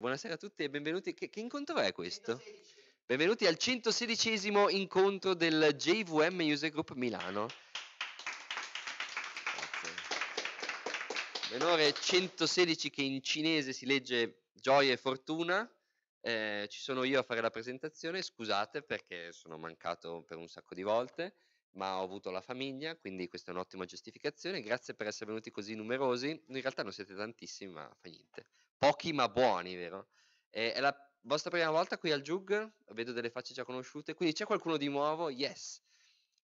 Buonasera a tutti e benvenuti. Che, che incontro è questo? 116. Benvenuti al 116 incontro del JVM User Group Milano. Grazie. Menore 116 che in cinese si legge Gioia e Fortuna. Eh, ci sono io a fare la presentazione, scusate perché sono mancato per un sacco di volte, ma ho avuto la famiglia, quindi questa è un'ottima giustificazione. Grazie per essere venuti così numerosi. In realtà non siete tantissimi, ma fa niente pochi ma buoni, vero? Eh, è la vostra prima volta qui al Jug? Vedo delle facce già conosciute, quindi c'è qualcuno di nuovo? Yes!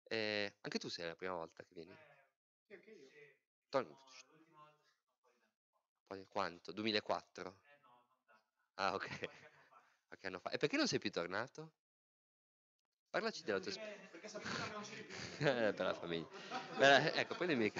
Eh, anche tu sei la prima volta che vieni? Eh, sì, anche io. Togli. Poi quanto? 2004? Eh no, Ah, ok. Qualche anno fa. E perché non sei più tornato? Parlaci della eh, tua esperienza. Perché sapevo che non c'eri più. Eh, per la famiglia. Beh, ecco, poi dimmi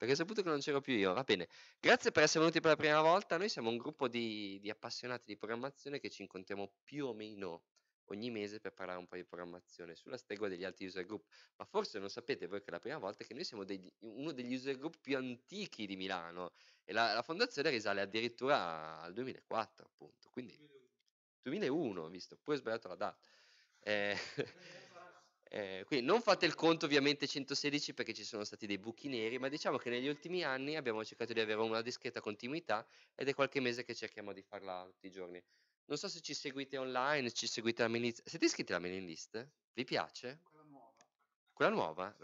perché ho saputo che non c'ero più io. Va bene, grazie per essere venuti per la prima volta. Noi siamo un gruppo di, di appassionati di programmazione che ci incontriamo più o meno ogni mese per parlare un po' di programmazione sulla stregua degli altri user group. Ma forse non sapete voi che è la prima volta che noi siamo degli, uno degli user group più antichi di Milano e la, la fondazione risale addirittura al 2004, appunto. Quindi 2001, visto, poi ho sbagliato la data. Eh, Eh, quindi non fate il conto ovviamente 116 perché ci sono stati dei buchi neri, ma diciamo che negli ultimi anni abbiamo cercato di avere una discreta continuità ed è qualche mese che cerchiamo di farla tutti i giorni. Non so se ci seguite online, ci seguite la mailing list. Siete iscritti alla mailing list? Vi piace? Quella nuova? Quella nuova?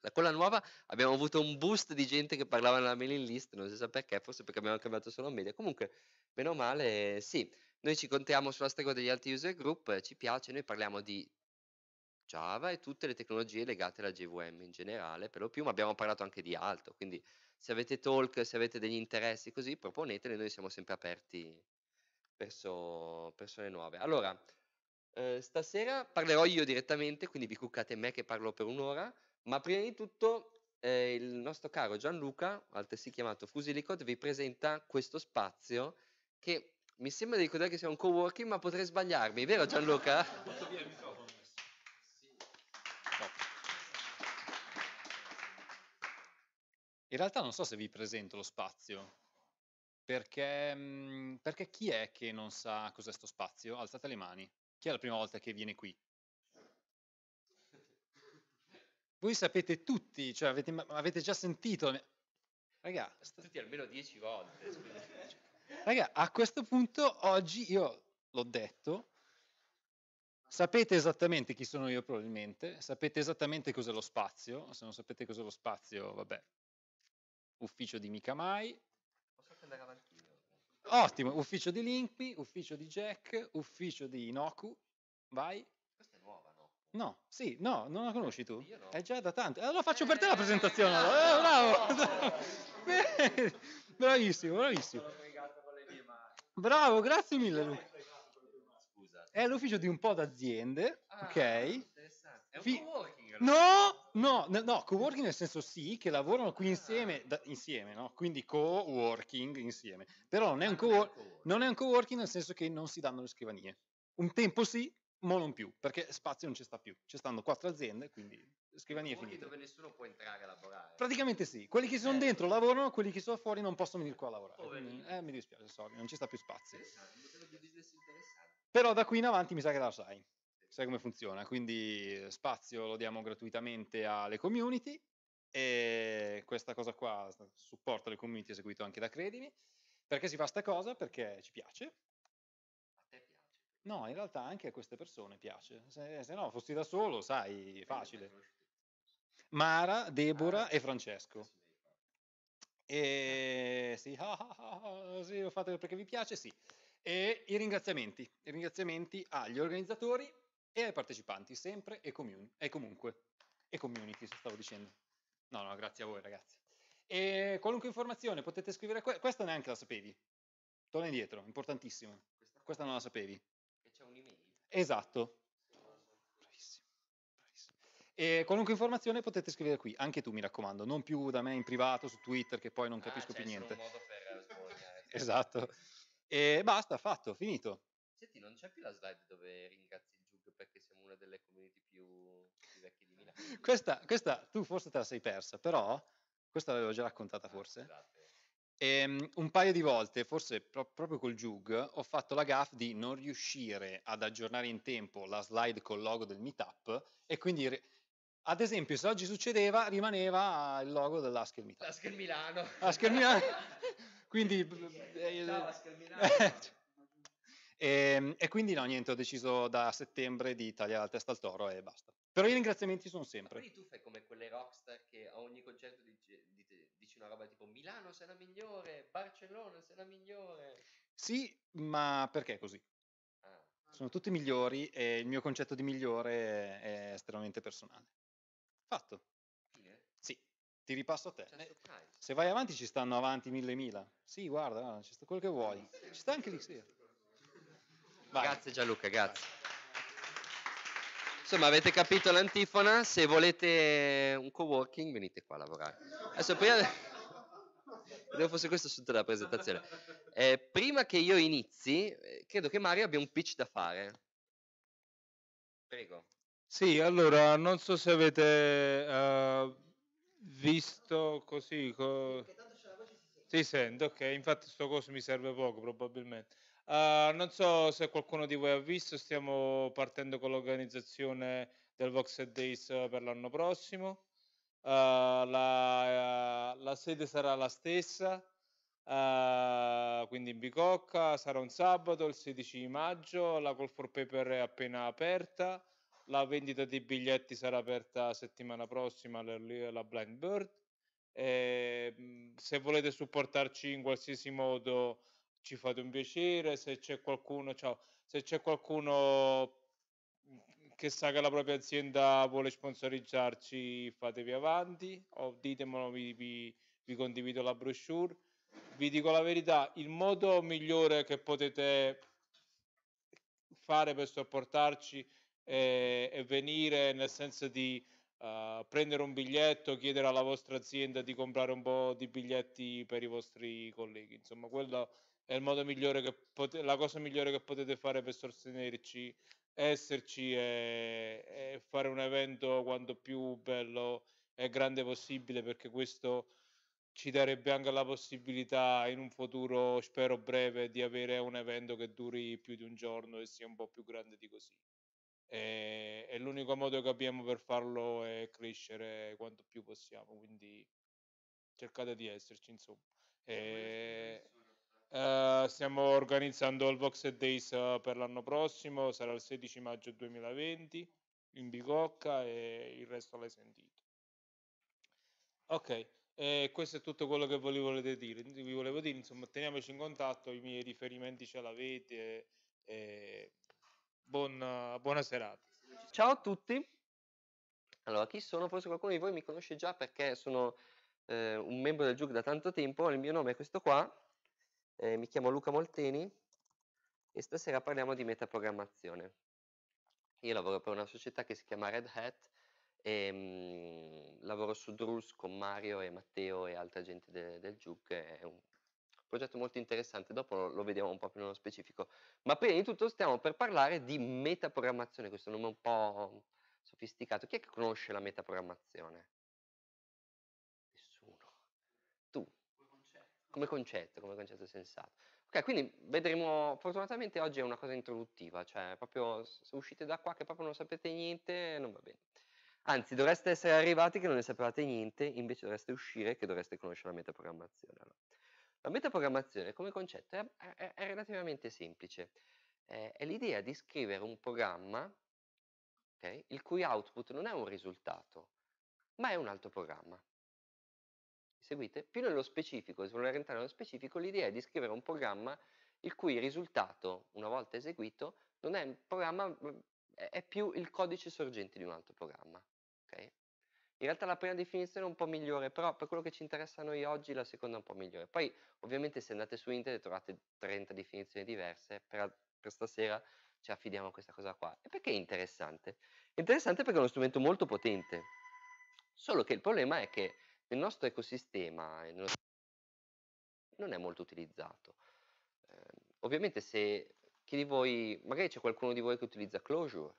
Beh. quella nuova abbiamo avuto un boost di gente che parlava nella mailing list, non si sa perché, forse perché abbiamo cambiato solo media. Comunque, meno male, sì, noi ci incontriamo sulla stregua degli altri user group, ci piace, noi parliamo di Java e tutte le tecnologie legate alla JVM in generale, per lo più, ma abbiamo parlato anche di altro, quindi se avete talk, se avete degli interessi così, proponeteli, noi siamo sempre aperti verso persone nuove. Allora, eh, stasera parlerò io direttamente, quindi vi cuccate me che parlo per un'ora, ma prima di tutto eh, il nostro caro Gianluca, altresì chiamato Fusilicode, vi presenta questo spazio che mi sembra di ricordare che sia un coworking, ma potrei sbagliarmi, vero Gianluca? Posso via, mi sono In realtà non so se vi presento lo spazio, perché, mhmm, perché chi è che non sa cos'è sto spazio? Alzate le mani. Chi è la prima volta che viene qui? Voi sapete tutti, cioè avete, avete già sentito... Mia... Raga, tutti almeno dieci volte. Raga, a questo punto oggi io l'ho detto, Sapete esattamente chi sono io probabilmente, sapete esattamente cos'è lo spazio, se non sapete cos'è lo spazio, vabbè, ufficio di Mikamai. Posso andare avanti io? Ottimo, ufficio di Linkby, ufficio di Jack, ufficio di Inoku. Vai. Questa è nuova, no? No, sì, no, non la conosci tu? Io no. È già da tanto. Allora faccio per te la eh. presentazione. Eh, bravo. bravo. bravissimo, bravissimo. Bravo, grazie mille Luca. È l'ufficio di un po' d'aziende, ah, ok? È un Fi- co-working. Allora. No! No, no, co-working nel senso sì, che lavorano qui insieme, da, insieme no? quindi co-working insieme, però non è, ah, co- non è, un co-working nel senso che non si danno le scrivanie. Un tempo sì, ma non più, perché spazio non ci sta più, ci stanno quattro aziende, quindi scrivanie finite. dove nessuno può entrare a lavorare. Praticamente sì, quelli che sono eh. dentro lavorano, quelli che sono fuori non possono venire qua a lavorare. Quindi, eh, mi dispiace, sorry, non ci sta più spazio. Esatto, però da qui in avanti mi sa che la sai sai come funziona, quindi spazio lo diamo gratuitamente alle community e questa cosa qua supporta le community eseguito anche da Credimi. Perché si fa questa cosa? Perché ci piace. A te piace? No, in realtà anche a queste persone piace. Se, se no fossi da solo, sai, facile. Mara, Deborah ah, e Francesco. E sì, ah, ah, sì, lo fate perché vi piace, sì. E i ringraziamenti, i ringraziamenti agli organizzatori e ai partecipanti sempre e, comun- e comunque. E community, se stavo dicendo. No, no, grazie a voi ragazzi. E qualunque informazione potete scrivere, que- questa neanche la sapevi. Torna indietro, importantissimo. Questa, questa non la sapevi. Che c'è un'email. Esatto. E qualunque informazione potete scrivere qui, anche tu mi raccomando, non più da me in privato su Twitter che poi non ah, capisco ah, più niente. Un modo per eh, esatto. E basta, fatto, finito. Senti, non c'è più la slide dove ringrazi perché siamo una delle community più, più vecchie di Milano. Questa, questa, tu forse te la sei persa, però questa l'avevo già raccontata ah, forse. Esatto. E, ehm, un paio di volte, forse pro- proprio col Jug, ho fatto la gaff di non riuscire ad aggiornare in tempo la slide col logo del meetup e quindi, re- ad esempio, se oggi succedeva, rimaneva il logo dell'Askel Meetup. L'Askel Milano. L'Askel Milano. quindi... Ciao, Askel Milano. E, ehm, e, quindi no, niente, ho deciso da settembre di tagliare la testa al toro e basta. Però i ringraziamenti sono sempre. Ma quindi tu fai come quelle rockstar che a ogni concerto dici, dici una roba tipo Milano sei la migliore, Barcellona sei la migliore. Sì, ma perché così? Ah. Sono tutti migliori e il mio concetto di migliore è estremamente personale. Fatto. Sì, ti ripasso a te. Eh, se vai avanti ci stanno avanti mille mila. Sì, guarda, guarda sta quello che vuoi. Ci sta ah, anche lì, sì. Vai. Grazie Gianluca, grazie. Insomma, avete capito l'antifona? Se volete un co-working, venite qua a lavorare. Adesso prima. Credo fosse questo sotto della presentazione. Eh, prima che io inizi, eh, credo che Mario abbia un pitch da fare. Prego. Sì, allora, non so se avete uh, visto così. Co... Si sente, ok, infatti sto coso mi serve poco probabilmente. Uh, non so se qualcuno di voi ha visto, stiamo partendo con l'organizzazione del Vox Days per l'anno prossimo. Uh, la, uh, la, sede sarà la stessa, uhm, quindi in Bicocca, sarà un sabato, il 16 maggio, la Call for Paper è appena aperta, la vendita dei biglietti sarà aperta settimana prossima alla Blind Bird. E, ehm, se volete supportarci in qualsiasi modo ci fate un piacere, se c'è qualcuno, ciao, se c'è qualcuno mhmm, che sa che la propria azienda vuole sponsorizzarci, fatevi avanti o ditemelo, vi, vi, vi condivido la brochure. Vi dico la verità, il modo migliore che potete fare per supportarci è, eh, è venire nel senso di Uh, prendere un biglietto, chiedere alla vostra azienda di comprare un po' di biglietti per i vostri colleghi. Insomma, quello è il modo migliore che potete, la cosa migliore che potete fare per sostenerci, esserci e, e fare un evento quanto più bello e grande possibile perché questo ci darebbe anche la possibilità in un futuro, spero breve, di avere un evento che duri più di un giorno e sia un po' più grande di così. E, e l'unico modo che abbiamo per farlo è crescere quanto più possiamo, quindi cercate di esserci, insomma. E, eh, stiamo organizzando il Vox Days eh, per l'anno prossimo, sarà il 16 maggio 2020 in Bicocca e il resto l'hai sentito. Ok, e questo è tutto quello che volevo dire, vi volevo dire insomma teniamoci in contatto, i miei riferimenti ce l'avete, e buona, buona serata. Ciao a tutti, allora chi sono? Forse qualcuno di voi mi conosce già perché sono eh, un membro del gioco da tanto tempo, il mio nome è questo qua eh, mi chiamo Luca Molteni e stasera parliamo di metaprogrammazione. Io lavoro per una società che si chiama Red Hat e mh, mhmm, lavoro su Druls con Mario e Matteo e altra gente de- del Juke. È un progetto molto interessante, dopo lo, lo vediamo un po' più nello specifico. Ma prima di tutto stiamo per parlare di metaprogrammazione, questo nome un po' sofisticato. Chi è che conosce la metaprogrammazione? come concetto, come concetto sensato. Ok, quindi vedremo, fortunatamente oggi è una cosa introduttiva, cioè proprio se uscite da qua che proprio non sapete niente, non va bene. Anzi, dovreste essere arrivati che non ne sapevate niente, invece dovreste uscire che dovreste conoscere la metaprogrammazione. Allora, la metaprogrammazione come concetto è, è, è relativamente semplice. Eh, è l'idea di scrivere un programma okay, il cui output non è un risultato, ma è un altro programma seguite? Più nello specifico, se voler entrare nello specifico, l'idea è di scrivere un programma il cui risultato, una volta eseguito, non è un programma, mm, è più il codice sorgente di un altro programma. Okay? In realtà la prima definizione è un po' migliore, però per quello che ci interessa a noi oggi la seconda è un po' migliore. Poi ovviamente se andate su internet trovate 30 definizioni diverse, per, per stasera ci affidiamo a questa cosa qua. E perché è interessante? È interessante perché è uno strumento molto potente, solo che il problema è che nel nostro ecosistema non è molto utilizzato. Eh, ovviamente se chi di voi, magari c'è qualcuno di voi che utilizza Clojure,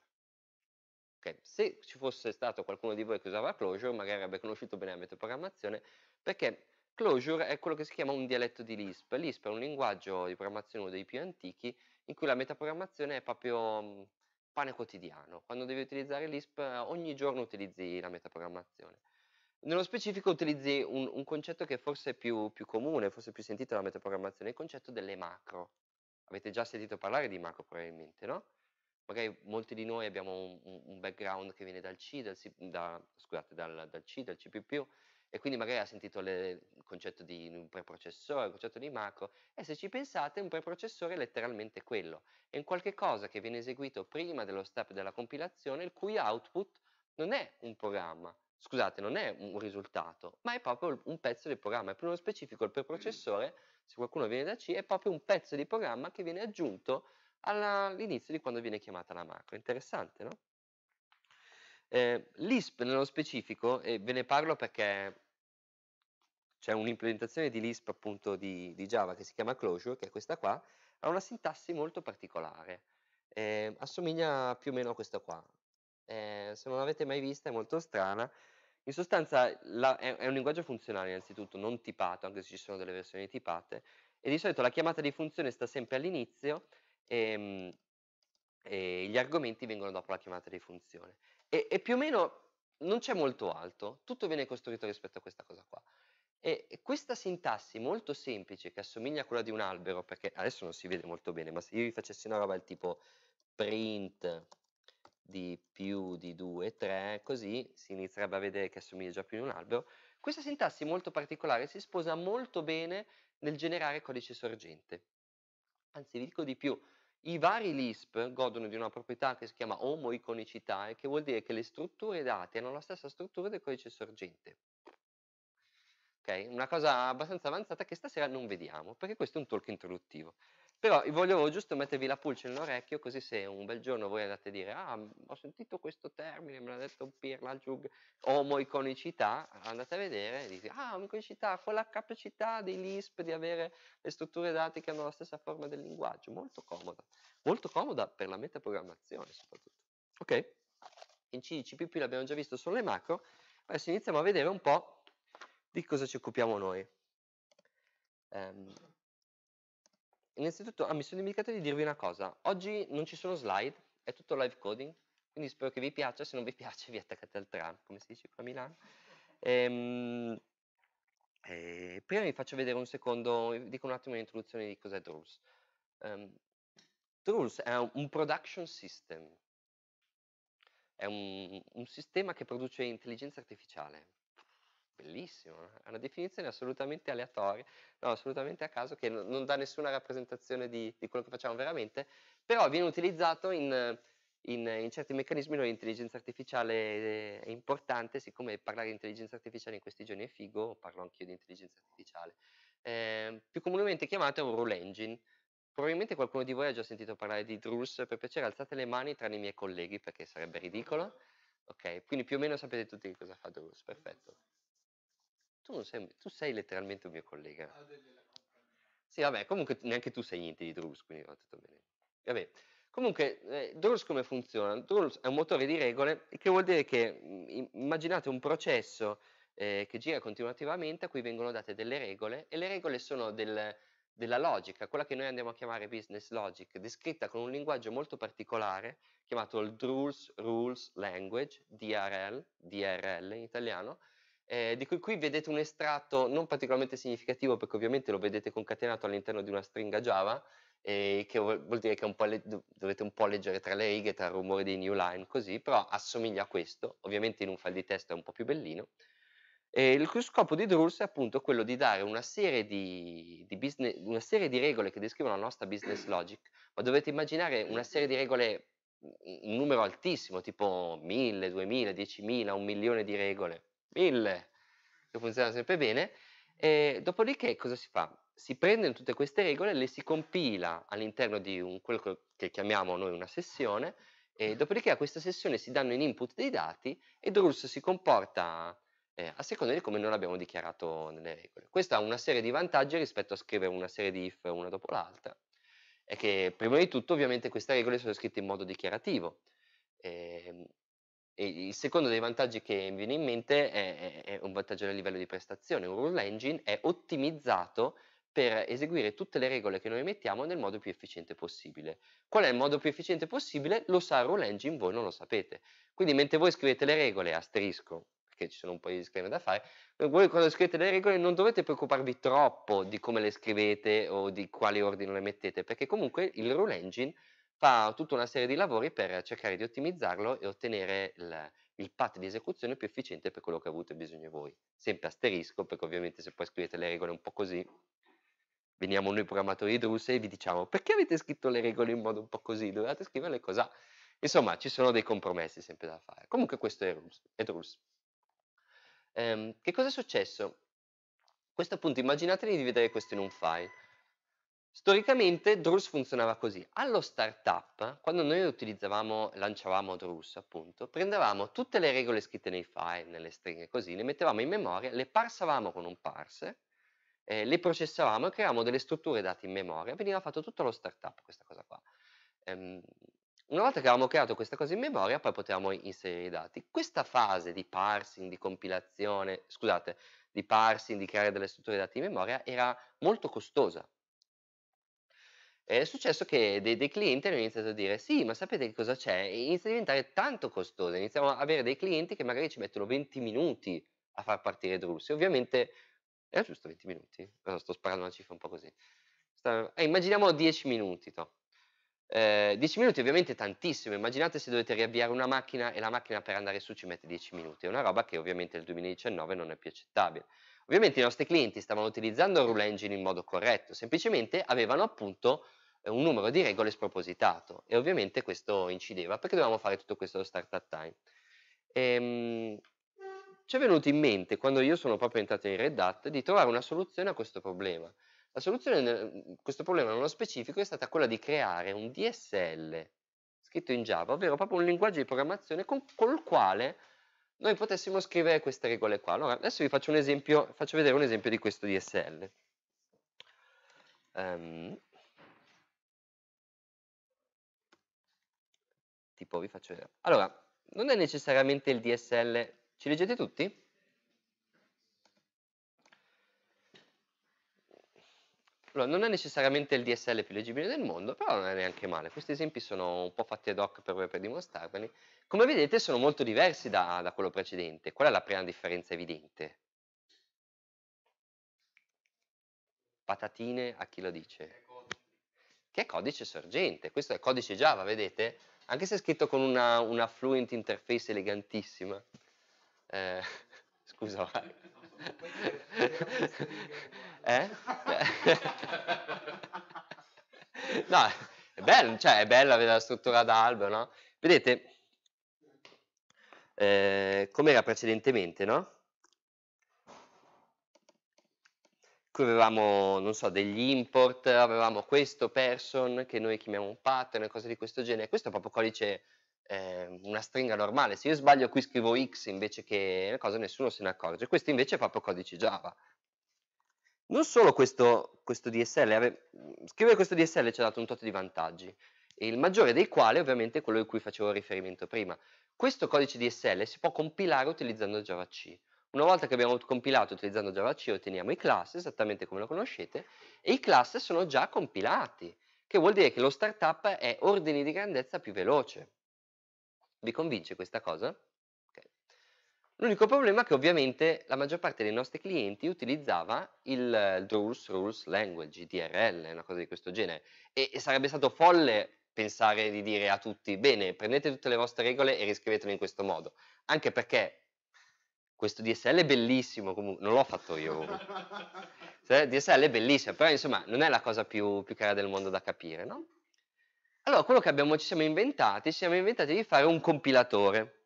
okay. se ci fosse stato qualcuno di voi che usava Clojure, magari avrebbe conosciuto bene la metaprogrammazione, perché Clojure è quello che si chiama un dialetto di Lisp. Lisp è un linguaggio di programmazione uno dei più antichi, in cui la metaprogrammazione è proprio mhmm, pane quotidiano. Quando devi utilizzare Lisp, ogni giorno utilizzi la metaprogrammazione. Nello specifico utilizzi un, un concetto che forse è più, più comune, forse più sentito nella metaprogrammazione, il concetto delle macro. Avete già sentito parlare di macro probabilmente, no? Magari molti di noi abbiamo un, un background che viene dal C, dal C, da, scusate, dal, dal C, dal C++, e quindi magari ha sentito le, il concetto di un preprocessore, il concetto di macro, e se ci pensate un preprocessore è letteralmente quello, è un qualche cosa che viene eseguito prima dello step della compilazione, il cui output non è un programma, scusate, non è un risultato, ma è proprio un pezzo di programma. E per uno specifico il preprocessore, se qualcuno viene da C, è proprio un pezzo di programma che viene aggiunto alla, all'inizio di quando viene chiamata la macro. Interessante, no? Eh, Lisp nello specifico, e ve ne parlo perché c'è un'implementazione di Lisp appunto di, di, Java che si chiama Closure, che è questa qua, ha una sintassi molto particolare. Eh, assomiglia più o meno a questa qua eh, se non l'avete mai vista è molto strana. In sostanza la, è, è, un linguaggio funzionale innanzitutto, non tipato, anche se ci sono delle versioni tipate, e di solito la chiamata di funzione sta sempre all'inizio e, ehm, e, gli argomenti vengono dopo la chiamata di funzione. E, e più o meno non c'è molto alto, tutto viene costruito rispetto a questa cosa qua. E questa sintassi molto semplice che assomiglia a quella di un albero, perché adesso non si vede molto bene, ma se io vi facessi una roba del tipo print di più di 2, 3, così si inizierebbe a vedere che assomiglia già più di un albero. Questa sintassi molto particolare si sposa molto bene nel generare codice sorgente. Anzi, vi dico di più, i vari Lisp godono di una proprietà che si chiama omoiconicità e che vuol dire che le strutture date hanno la stessa struttura del codice sorgente. Ok, una cosa abbastanza avanzata che stasera non vediamo, perché questo è un talk introduttivo. Però volevo giusto mettervi la pulce nell'orecchio, così se un bel giorno voi andate a dire ah, ho sentito questo termine, me l'ha detto Pierre Laggiug, omoiconicità, andate a vedere e dite ah, omoiconicità, quella capacità dei LISP di avere le strutture dati che hanno la stessa forma del linguaggio, molto comoda, molto comoda per la metaprogrammazione soprattutto. Ok? In C, CPP l'abbiamo già visto sono le macro, adesso iniziamo a vedere un po' di cosa ci occupiamo noi. Um, innanzitutto ah, mi sono dimenticato di dirvi una cosa, oggi non ci sono slide, è tutto live coding, quindi spero che vi piaccia, se non vi piace vi attaccate al tram, come si dice qua a Milano. Ehm, eh, prima vi faccio vedere un secondo, vi dico un attimo l'introduzione di cos'è Drools. Um, Drools è un production system, è un, un sistema che produce intelligenza artificiale bellissimo, è eh. una definizione assolutamente aleatoria, no, assolutamente a caso, che non dà nessuna rappresentazione di, di quello che facciamo veramente, però viene utilizzato in, in, in certi meccanismi dove l'intelligenza artificiale è importante, siccome parlare di intelligenza artificiale in questi giorni è figo, parlo anch'io di intelligenza artificiale, eh, più comunemente chiamato è un rule engine, Probabilmente qualcuno di voi ha già sentito parlare di Drus, per piacere alzate le mani tranne i miei colleghi perché sarebbe ridicolo. Ok, quindi più o meno sapete tutti cosa fa Drus, perfetto tu, non sei, tu sei letteralmente un mio collega. Ah, sì, vabbè, comunque neanche tu sai niente di Drools, quindi va tutto bene. Vabbè. Comunque, eh, Drools come funziona? Drools è un motore di regole, che vuol dire che mm, immaginate un processo eh, che gira continuativamente, a cui vengono date delle regole, e le regole sono del, della logica, quella che noi andiamo a chiamare business logic, descritta con un linguaggio molto particolare, chiamato il Drools Rules Language, DRL, DRL in italiano, eh, di cui qui vedete un estratto non particolarmente significativo perché ovviamente lo vedete concatenato all'interno di una stringa Java, eh, che vuol dire che un le, dovete un po' leggere tra le righe, tra il rumore dei new line, così, però assomiglia a questo, ovviamente in un file di testo è un po' più bellino. E il cui scopo di Drools è appunto quello di dare una serie di, di business, una serie di regole che descrivono la nostra business logic, ma dovete immaginare una serie di regole, un numero altissimo, tipo 1000, 2000, 10.000, un milione di regole mille, che funziona sempre bene. E ehm, dopodiché cosa si fa? Si prendono tutte queste regole, le si compila all'interno di un, quello che chiamiamo noi una sessione, e dopodiché a questa sessione si danno in input dei dati e Druls si comporta eh, a seconda di come noi l'abbiamo dichiarato nelle regole. Questo ha una serie di vantaggi rispetto a scrivere una serie di if una dopo l'altra, è che prima di tutto ovviamente queste regole sono scritte in modo dichiarativo, eh, e il secondo dei vantaggi che mi viene in mente è, è un vantaggio a livello di prestazione. Un rule engine è ottimizzato per eseguire tutte le regole che noi mettiamo nel modo più efficiente possibile. Qual è il modo più efficiente possibile? Lo sa rule engine, voi non lo sapete. Quindi mentre voi scrivete le regole, asterisco, perché ci sono un po' di disclaimer da fare, voi quando scrivete le regole non dovete preoccuparvi troppo di come le scrivete o di quali ordini le mettete, perché comunque il rule engine fa tutta una serie di lavori per cercare di ottimizzarlo e ottenere il, il path di esecuzione più efficiente per quello che avete bisogno voi. Sempre asterisco, perché ovviamente se poi scrivete le regole un po' così, veniamo noi programmatori di Drus e vi diciamo perché avete scritto le regole in modo un po' così, dovevate scriverle cosa... Insomma, ci sono dei compromessi sempre da fare. Comunque questo è Drus. È Drus. Ehm, che cosa è successo? questo punto immaginatevi di vedere questo in un file. Storicamente Drus funzionava così. Allo startup, quando noi utilizzavamo, lanciavamo Drus, appunto, prendevamo tutte le regole scritte nei file, nelle stringhe, così, le mettevamo in memoria, le parsavamo con un parser, eh, le processavamo e creavamo delle strutture dati in memoria. Veniva fatto tutto lo startup, questa cosa qua. Ehm, una volta che avevamo creato questa cosa in memoria, poi potevamo inserire i dati. Questa fase di parsing, di compilazione, scusate, di parsing, di creare delle strutture dati in memoria, era molto costosa è successo che dei, dei clienti hanno iniziato a dire sì, ma sapete che cosa c'è? inizia a diventare tanto costoso, iniziamo a avere dei clienti che magari ci mettono 20 minuti a far partire Druls. E ovviamente era giusto 20 minuti, sto sparando una cifra un po' così. Sta, eh, immaginiamo 10 minuti, no? eh, 10 minuti ovviamente è tantissimo, immaginate se dovete riavviare una macchina e la macchina per andare su ci mette 10 minuti, è una roba che ovviamente nel 2019 non è più accettabile. Ovviamente i nostri clienti stavano utilizzando Rule Engine in modo corretto, semplicemente avevano appunto eh, un numero di regole spropositato e ovviamente questo incideva perché dovevamo fare tutto questo allo startup time. Ehm, ci è venuto in mente, quando io sono proprio entrato in Red Hat, di trovare una soluzione a questo problema. La soluzione a questo problema nello specifico è stata quella di creare un DSL scritto in Java, ovvero proprio un linguaggio di programmazione con, col quale noi potessimo scrivere queste regole qua. Allora, adesso vi faccio, esempio, faccio vedere un esempio di questo DSL. Um, ehm, tipo, vi faccio vedere. Allora, non è necessariamente il DSL, ci leggete tutti? Allora, non è necessariamente il DSL più leggibile del mondo, però non è neanche male. Questi esempi sono un po' fatti ad hoc per, per dimostrarveli. Come vedete sono molto diversi da, da quello precedente. Qual è la prima differenza evidente? Patatine a chi lo dice? Che è codice sorgente, questo è codice Java, vedete? anche se è scritto con una, una fluent interface elegantissima. Eh, scusa. eh? no, è bello, cioè è bella vedere la struttura d'albero, no? Vedete, eh, come era precedentemente, no? avevamo, non so, degli import, avevamo questo person che noi chiamiamo un pattern, cose di questo genere. Questo è proprio codice, eh, una stringa normale. Se io sbaglio qui scrivo X invece che una cosa, nessuno se ne accorge. Questo invece è proprio codice Java. Non solo questo, questo DSL, ave... scrivere questo DSL ci ha dato un tot di vantaggi, il maggiore dei quali ovviamente è quello a cui facevo riferimento prima. Questo codice DSL si può compilare utilizzando Java C. Una volta che abbiamo compilato utilizzando Java C otteniamo i class esattamente come lo conoscete e i class sono già compilati, che vuol dire che lo startup è ordini di grandezza più veloce. Vi convince questa cosa? Okay. L'unico problema è che ovviamente la maggior parte dei nostri clienti utilizzava il, il Rules Rules Language, DRL, una cosa di questo genere, e, e sarebbe stato folle pensare di dire a tutti, bene, prendete tutte le vostre regole e riscrivetele in questo modo, anche perché questo DSL è bellissimo comunque, non l'ho fatto io DSL è bellissimo, però insomma non è la cosa più, più cara del mondo da capire, no? Allora, quello che abbiamo, ci siamo inventati, ci siamo inventati di fare un compilatore.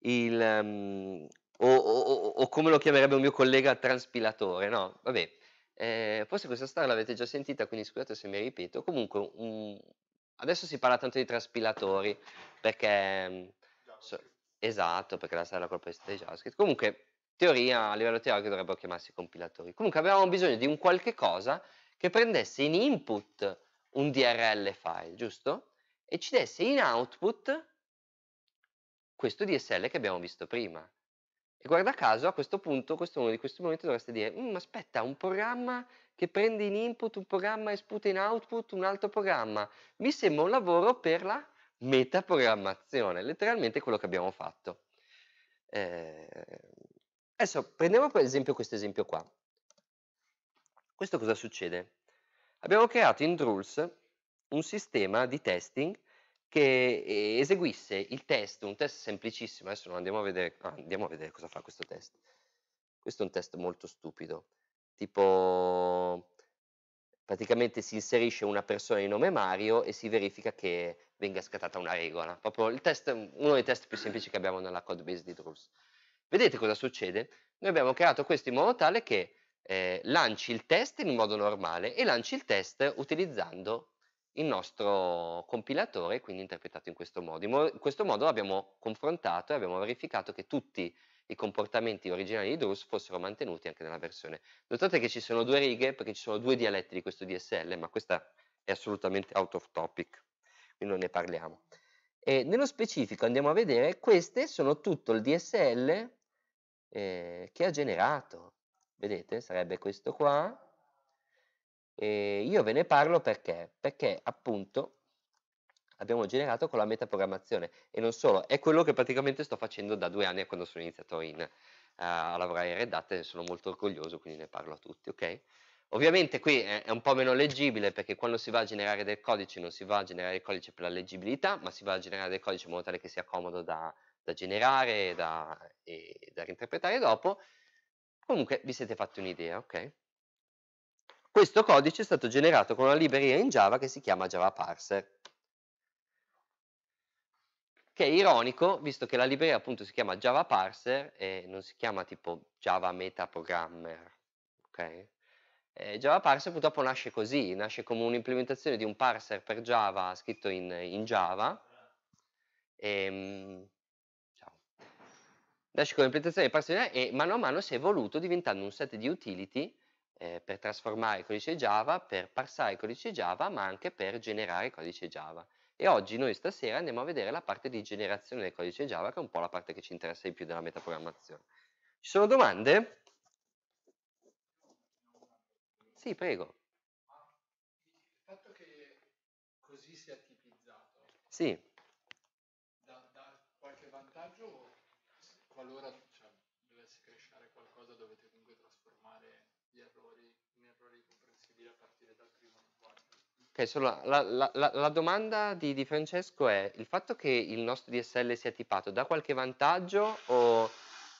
Il, um, o, o, o, come lo chiamerebbe un mio collega, transpilatore, no? Vabbè, eh, forse questa storia l'avete già sentita, quindi scusate se mi ripeto. Comunque, um, adesso si parla tanto di traspilatori, perché... Um, so, Esatto, perché la sarà la colpa di JavaScript. Comunque, teoria, a livello teorico dovrebbero chiamarsi compilatori. Comunque avevamo bisogno di un qualche cosa che prendesse in input un DRL file, giusto? E ci desse in output questo DSL che abbiamo visto prima. E guarda caso, a questo punto, questo uno di questi momenti dovreste dire, mm, aspetta, un programma che prende in input, un programma e sputa in output un altro programma. Mi sembra un lavoro per la metaprogrammazione, letteralmente quello che abbiamo fatto. Eh, adesso prendiamo per esempio questo esempio qua. Questo cosa succede? Abbiamo creato in Druls un sistema di testing che eh, eseguisse il test, un test semplicissimo, adesso non andiamo a vedere, ah, andiamo a vedere cosa fa questo test. Questo è un test molto stupido, tipo praticamente si inserisce una persona di nome Mario e si verifica che venga scattata una regola. Proprio il test, uno dei test più semplici che abbiamo nella codebase di Druls. Vedete cosa succede? Noi abbiamo creato questo in modo tale che eh, lanci il test in modo normale e lanci il test utilizzando il nostro compilatore, quindi interpretato in questo modo. In, mo in questo modo abbiamo confrontato e abbiamo verificato che tutti i comportamenti originali di DRUS fossero mantenuti anche nella versione. Notate che ci sono due righe perché ci sono due dialetti di questo DSL, ma questa è assolutamente out of topic, quindi non ne parliamo. E nello specifico andiamo a vedere, queste sono tutto il DSL eh, che ha generato. Vedete, sarebbe questo qua. E io ve ne parlo perché? Perché appunto abbiamo generato con la metaprogrammazione e non solo, è quello che praticamente sto facendo da due anni quando sono iniziato in, uh, a lavorare in Red Hat e sono molto orgoglioso, quindi ne parlo a tutti, ok? Ovviamente qui è un po' meno leggibile perché quando si va a generare del codice non si va a generare il codice per la leggibilità, ma si va a generare del codice in modo tale che sia comodo da, da generare da, e da reinterpretare dopo. Comunque vi siete fatti un'idea, ok? Questo codice è stato generato con una libreria in Java che si chiama Java Parser che è ironico visto che la libreria appunto si chiama Java Parser e non si chiama tipo Java Meta Programmer, ok? Eh, Java Parser purtroppo nasce così, nasce come un'implementazione di un parser per Java scritto in, in Java. E, ehm, ciao. Nasce come implementazione di parser e mano a mano si è evoluto diventando un set di utility eh, per trasformare codice Java, per parsare codice Java, ma anche per generare codice Java. E oggi noi stasera andiamo a vedere la parte di generazione del codice Java, che è un po' la parte che ci interessa di più della metaprogrammazione. Ci sono domande? Sì, prego. Il fatto che così sia tipizzato. Sì. Da, qualche vantaggio qualora Ok, solo la, la, la, la domanda di, di, Francesco è: il fatto che il nostro DSL sia tipato dà qualche vantaggio o,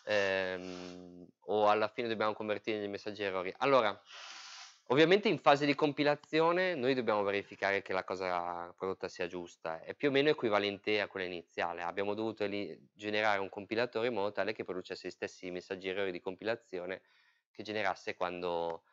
ehm, o alla fine dobbiamo convertire nei messaggi errori? Allora, ovviamente in fase di compilazione noi dobbiamo verificare che la cosa prodotta sia giusta, è più o meno equivalente a quella iniziale. Abbiamo dovuto generare un compilatore in modo tale che producesse gli stessi messaggi errori di compilazione che generasse quando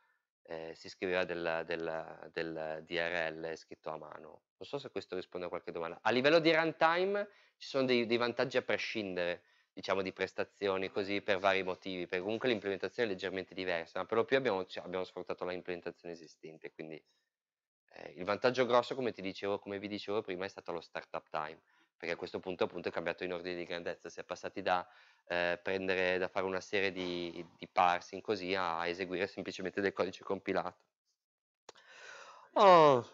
eh, si scriveva del, del, del, DRL scritto a mano. Non so se questo risponde a qualche domanda. A livello di runtime ci sono dei, dei vantaggi a prescindere, diciamo, di prestazioni, così per vari motivi, perché comunque l'implementazione è leggermente diversa, ma per lo più abbiamo, cioè, abbiamo sfruttato l'implementazione esistente, quindi eh, il vantaggio grosso, come, dicevo, come vi dicevo prima, è stato lo startup time perché a questo punto appunto è cambiato in ordine di grandezza, si è passati da, eh, prendere, da fare una serie di, di, parsing così a eseguire semplicemente del codice compilato. Oh,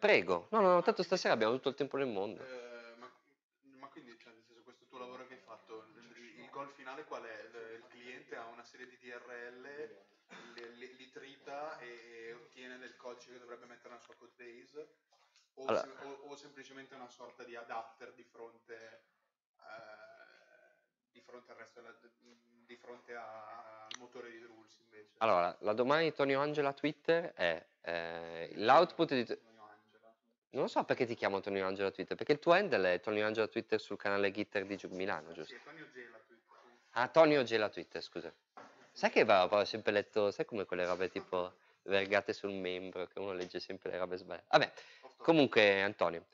prego, no, no, no, tanto stasera abbiamo tutto il tempo nel mondo. Eh, ma, quindi, cioè, nel senso, questo tuo lavoro che hai fatto, il, il finale qual è? Il, il cliente ha una serie di DRL, li, li, li trita e ottiene del codice che dovrebbe mettere nella sua code base o, allora. se, o, o semplicemente una sorta di adapter di fronte, eh, di fronte al resto della, di fronte a, al motore di Rules invece? Allora, la domanda di Tonio Angela a Twitter è eh, l'output di... Non lo so perché ti chiamo Tonio Angela a Twitter, perché il tuo handle è Tonio Angela a Twitter sul canale Gitter di Giug Milano, ah, giusto? Sì, Tonio Gela Twitter. Ah, Tonio Gela Twitter, scusa. Sai che bravo, ho sempre letto, sai come quelle robe tipo vergate sul membro, che uno legge sempre le robe sbagliate. Vabbè, Comunque, Antonio,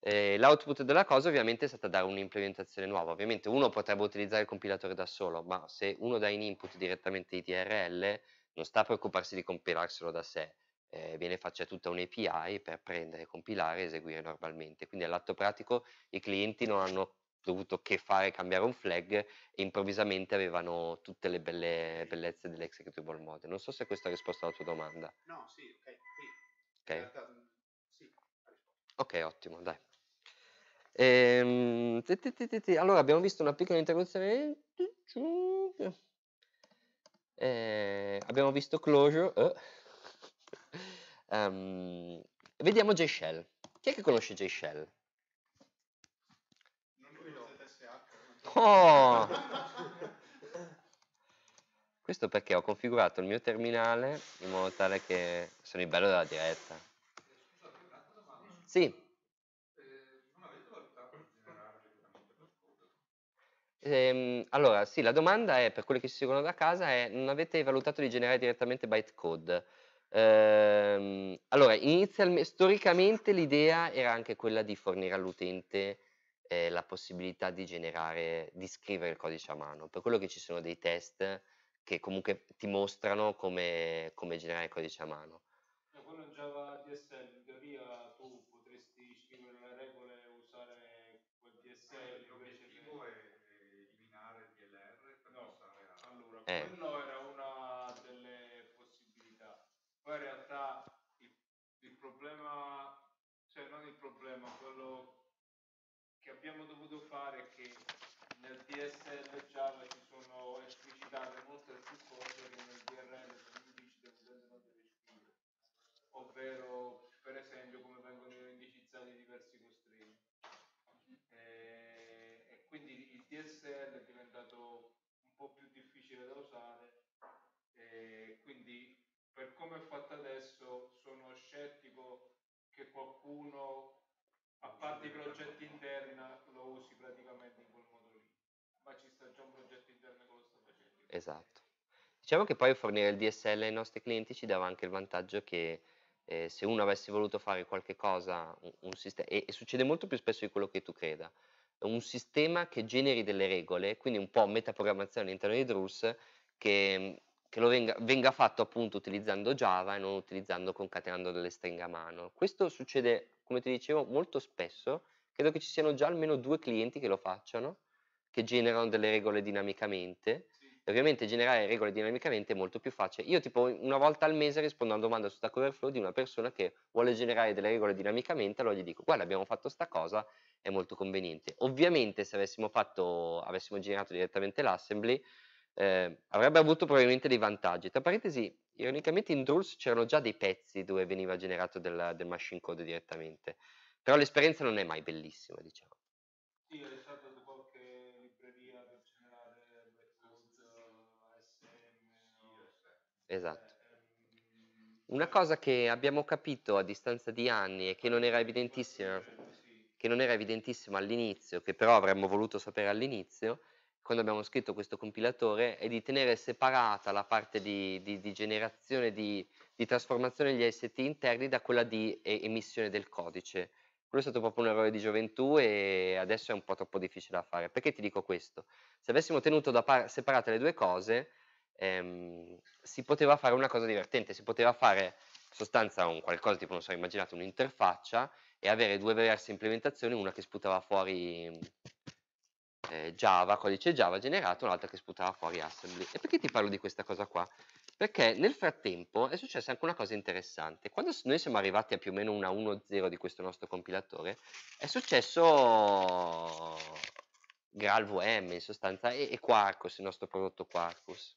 eh, l'output della cosa ovviamente è stata dare un'implementazione nuova. Ovviamente uno potrebbe utilizzare il compilatore da solo, ma se uno dà in input direttamente i ITRL, non sta a preoccuparsi di compilarselo da sé. Eh, viene faccia tutta un'API per prendere, compilare e eseguire normalmente. Quindi all'atto pratico i clienti non hanno dovuto che fare cambiare un flag e improvvisamente avevano tutte le belle bellezze dell'executable mode. Non so se questo ha risposto alla tua domanda. No, sì, ok. Sì. okay. Ok, ottimo, dai. Ehm, allora abbiamo visto una piccola interruzione. Eh, abbiamo visto closure. Eh. Um, vediamo JShell. Chi è che conosce JShell? Oh! Questo perché ho configurato il mio terminale in modo tale che sono il bello della diretta. Sì. Ehm, allora, sì, la domanda è, per quelli che si seguono da casa, è non avete valutato di generare direttamente bytecode? Ehm, allora, inizialmente, storicamente l'idea era anche quella di fornire all'utente eh, la possibilità di generare, di scrivere il codice a mano, per quello che ci sono dei test che comunque ti mostrano come, come generare il codice a mano. Ma quello in Java DSL eh. quello era una delle possibilità. Poi in realtà il, il problema, cioè non il problema, quello che abbiamo dovuto fare è che nel DSL Java ci sono esplicitate molte più cose che nel DRL per l'utente non ovvero per esempio come vengono difficile da usare e quindi per come è fatta adesso sono scettico che qualcuno a parte i progetti interna lo usi praticamente in quel modo lì ma ci sta già un progetto interno che lo sta facendo esatto diciamo che poi fornire il DSL ai nostri clienti ci dava anche il vantaggio che eh, se uno avesse voluto fare qualche cosa un, un sistema e, e succede molto più spesso di quello che tu creda un sistema che generi delle regole, quindi un po' metaprogrammazione all'interno di Druce, che, che lo venga, venga, fatto appunto utilizzando Java e non utilizzando concatenando delle stringhe a mano. Questo succede, come ti dicevo, molto spesso, credo che ci siano già almeno due clienti che lo facciano, che generano delle regole dinamicamente ovviamente generare regole dinamicamente è molto più facile. Io tipo una volta al mese rispondo a una domanda su Stack Overflow di una persona che vuole generare delle regole dinamicamente, allora gli dico guarda abbiamo fatto sta cosa, è molto conveniente. Ovviamente se avessimo, fatto, avessimo generato direttamente l'assembly eh, avrebbe avuto probabilmente dei vantaggi. Tra parentesi, ironicamente in Drools c'erano già dei pezzi dove veniva generato del, del machine code direttamente, però l'esperienza non è mai bellissima diciamo. Sì, Alessandro Esatto. Una cosa che abbiamo capito a distanza di anni e che non era evidentissima, che non era evidentissima all'inizio, che però avremmo voluto sapere all'inizio, quando abbiamo scritto questo compilatore, è di tenere separata la parte di, di, di generazione, di, di, trasformazione degli IST interni da quella di emissione del codice. Quello è stato proprio un errore di gioventù e adesso è un po' troppo difficile da fare. Perché ti dico questo? Se avessimo tenuto separate le due cose, ehm, si poteva fare una cosa divertente, si poteva fare in sostanza un qualcosa tipo, non so, immaginate un'interfaccia e avere due diverse implementazioni, una che sputava fuori eh, Java, codice Java generato, un'altra che sputava fuori assembly. E perché ti parlo di questa cosa qua? Perché nel frattempo è successa anche una cosa interessante. Quando noi siamo arrivati a più o meno una 1.0 di questo nostro compilatore, è successo GraalVM in sostanza e, e Quarkus, il nostro prodotto Quarkus.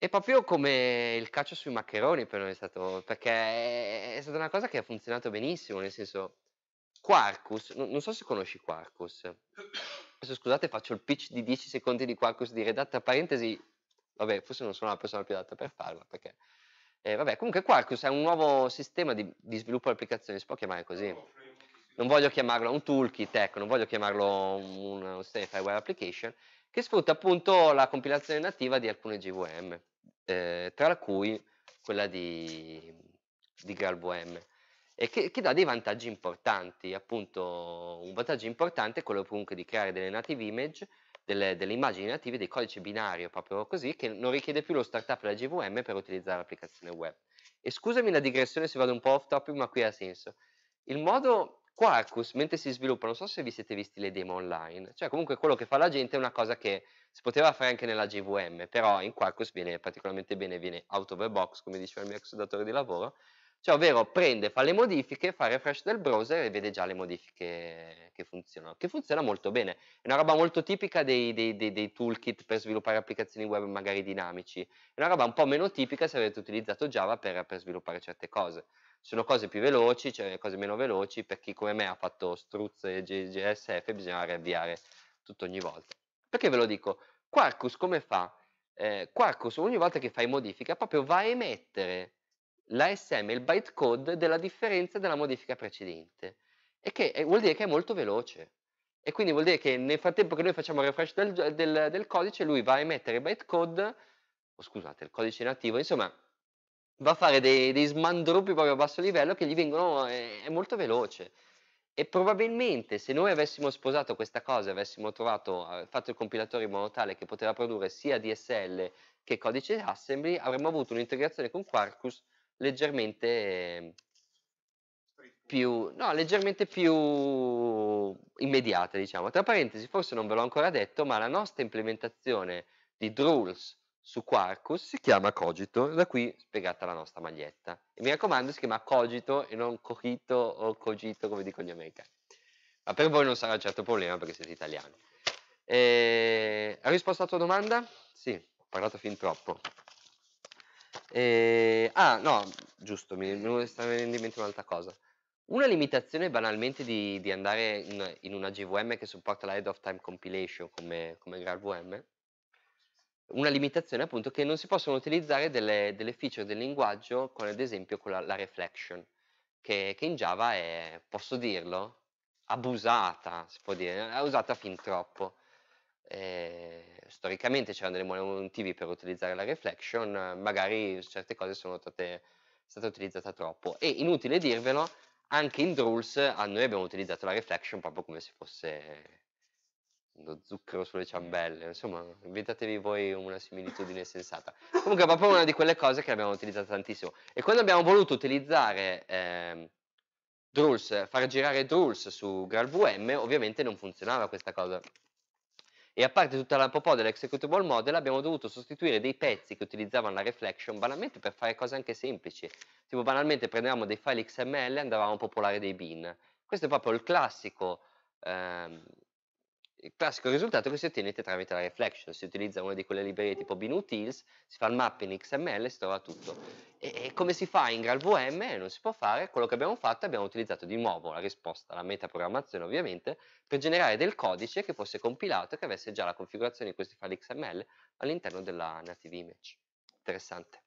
È proprio come il caccio sui maccheroni per noi è stato, perché è stata una cosa che ha funzionato benissimo, nel senso, Quarkus, non, non so se conosci Quarkus, adesso scusate faccio il pitch di 10 secondi di Quarkus di redatta parentesi, vabbè forse non sono la persona più adatta per farlo, perché, eh, vabbè comunque Quarkus è un nuovo sistema di, di sviluppo di applicazioni, si può chiamare così, non voglio chiamarlo un toolkit, ecco, non voglio chiamarlo un, un, un sistema di application, che sfrutta appunto la compilazione nativa di alcune GVM, eh, tra cui quella di, di GraalVM, e che, che, dà dei vantaggi importanti, appunto un vantaggio importante è quello comunque di creare delle native image, delle, delle immagini native, dei codici binario proprio così, che non richiede più lo startup della GVM per utilizzare l'applicazione web. E scusami la digressione se vado un po' off topic, ma qui ha senso. Il modo Quarkus, mentre si sviluppa, non so se vi siete visti le demo online, cioè comunque quello che fa la gente è una cosa che si poteva fare anche nella GVM, però in Quarkus viene particolarmente bene, viene out of the box, come diceva il mio ex datore di lavoro, cioè ovvero prende, fa le modifiche, fa refresh del browser e vede già le modifiche che funzionano, che funziona molto bene, è una roba molto tipica dei, dei, dei, dei toolkit per sviluppare applicazioni web magari dinamici, è una roba un po' meno tipica se avete utilizzato Java per, per sviluppare certe cose sono cose più veloci, cioè cose meno veloci, per chi come me ha fatto struz e GSF bisogna riavviare tutto ogni volta. Perché ve lo dico? Quarkus come fa? Eh, Quarkus ogni volta che fai modifica proprio va a emettere l'ASM, il bytecode della differenza della modifica precedente e che eh, vuol dire che è molto veloce e quindi vuol dire che nel frattempo che noi facciamo il refresh del, del, del codice lui va a emettere bytecode, o oh, scusate, il codice nativo, insomma va a fare dei, dei smandruppi proprio a basso livello che gli vengono, è, eh, è molto veloce. E probabilmente se noi avessimo sposato questa cosa, avessimo trovato, eh, fatto il compilatore in modo tale che poteva produrre sia DSL che codice assembly, avremmo avuto un'integrazione con Quarkus leggermente ehm, più, no, leggermente più immediata, diciamo. Tra parentesi, forse non ve l'ho ancora detto, ma la nostra implementazione di Drules su Quarkus si chiama Cogito, da qui spiegata la nostra maglietta. E mi raccomando, si chiama Cogito e non Cogito o Cogito come dicono gli americani. Ma per voi non sarà un certo problema perché siete italiani. E... Eh, ha risposto alla tua domanda? Sì, ho parlato fin troppo. E... Eh, ah, no, giusto, mi, mi stavo venendo in mente un'altra cosa. Una limitazione banalmente di, di andare in, in, una GVM che supporta la Head of Time Compilation come, come GraalVM una limitazione appunto che non si possono utilizzare delle, delle feature del linguaggio come ad esempio con la, la reflection, che, che, in Java è, posso dirlo, abusata, si può dire, è usata fin troppo. Eh, storicamente c'erano dei buoni motivi per utilizzare la reflection, magari certe cose sono state, state utilizzate troppo. E inutile dirvelo, anche in Drools ah, noi abbiamo utilizzato la reflection proprio come se fosse lo zucchero sulle ciambelle, insomma, inventatevi voi una similitudine sensata. Comunque è proprio una di quelle cose che abbiamo utilizzato tantissimo. E quando abbiamo voluto utilizzare eh, Drools, far girare Drools su GraalVM, ovviamente non funzionava questa cosa. E a parte tutta la popò dell'executable model, abbiamo dovuto sostituire dei pezzi che utilizzavano la reflection banalmente per fare cose anche semplici. Tipo banalmente prendevamo dei file XML e andavamo a popolare dei bin. Questo è proprio il classico... Ehm, il classico risultato che si ottiene tramite la reflection, si utilizza una di quelle librerie tipo binutils, si fa il mapping in XML e si trova tutto. E, e come si fa in GraalVM? Eh, non si può fare, quello che abbiamo fatto abbiamo utilizzato di nuovo la risposta, la metaprogrammazione ovviamente, per generare del codice che fosse compilato e che avesse già la configurazione di questi file XML all'interno della native image. Interessante.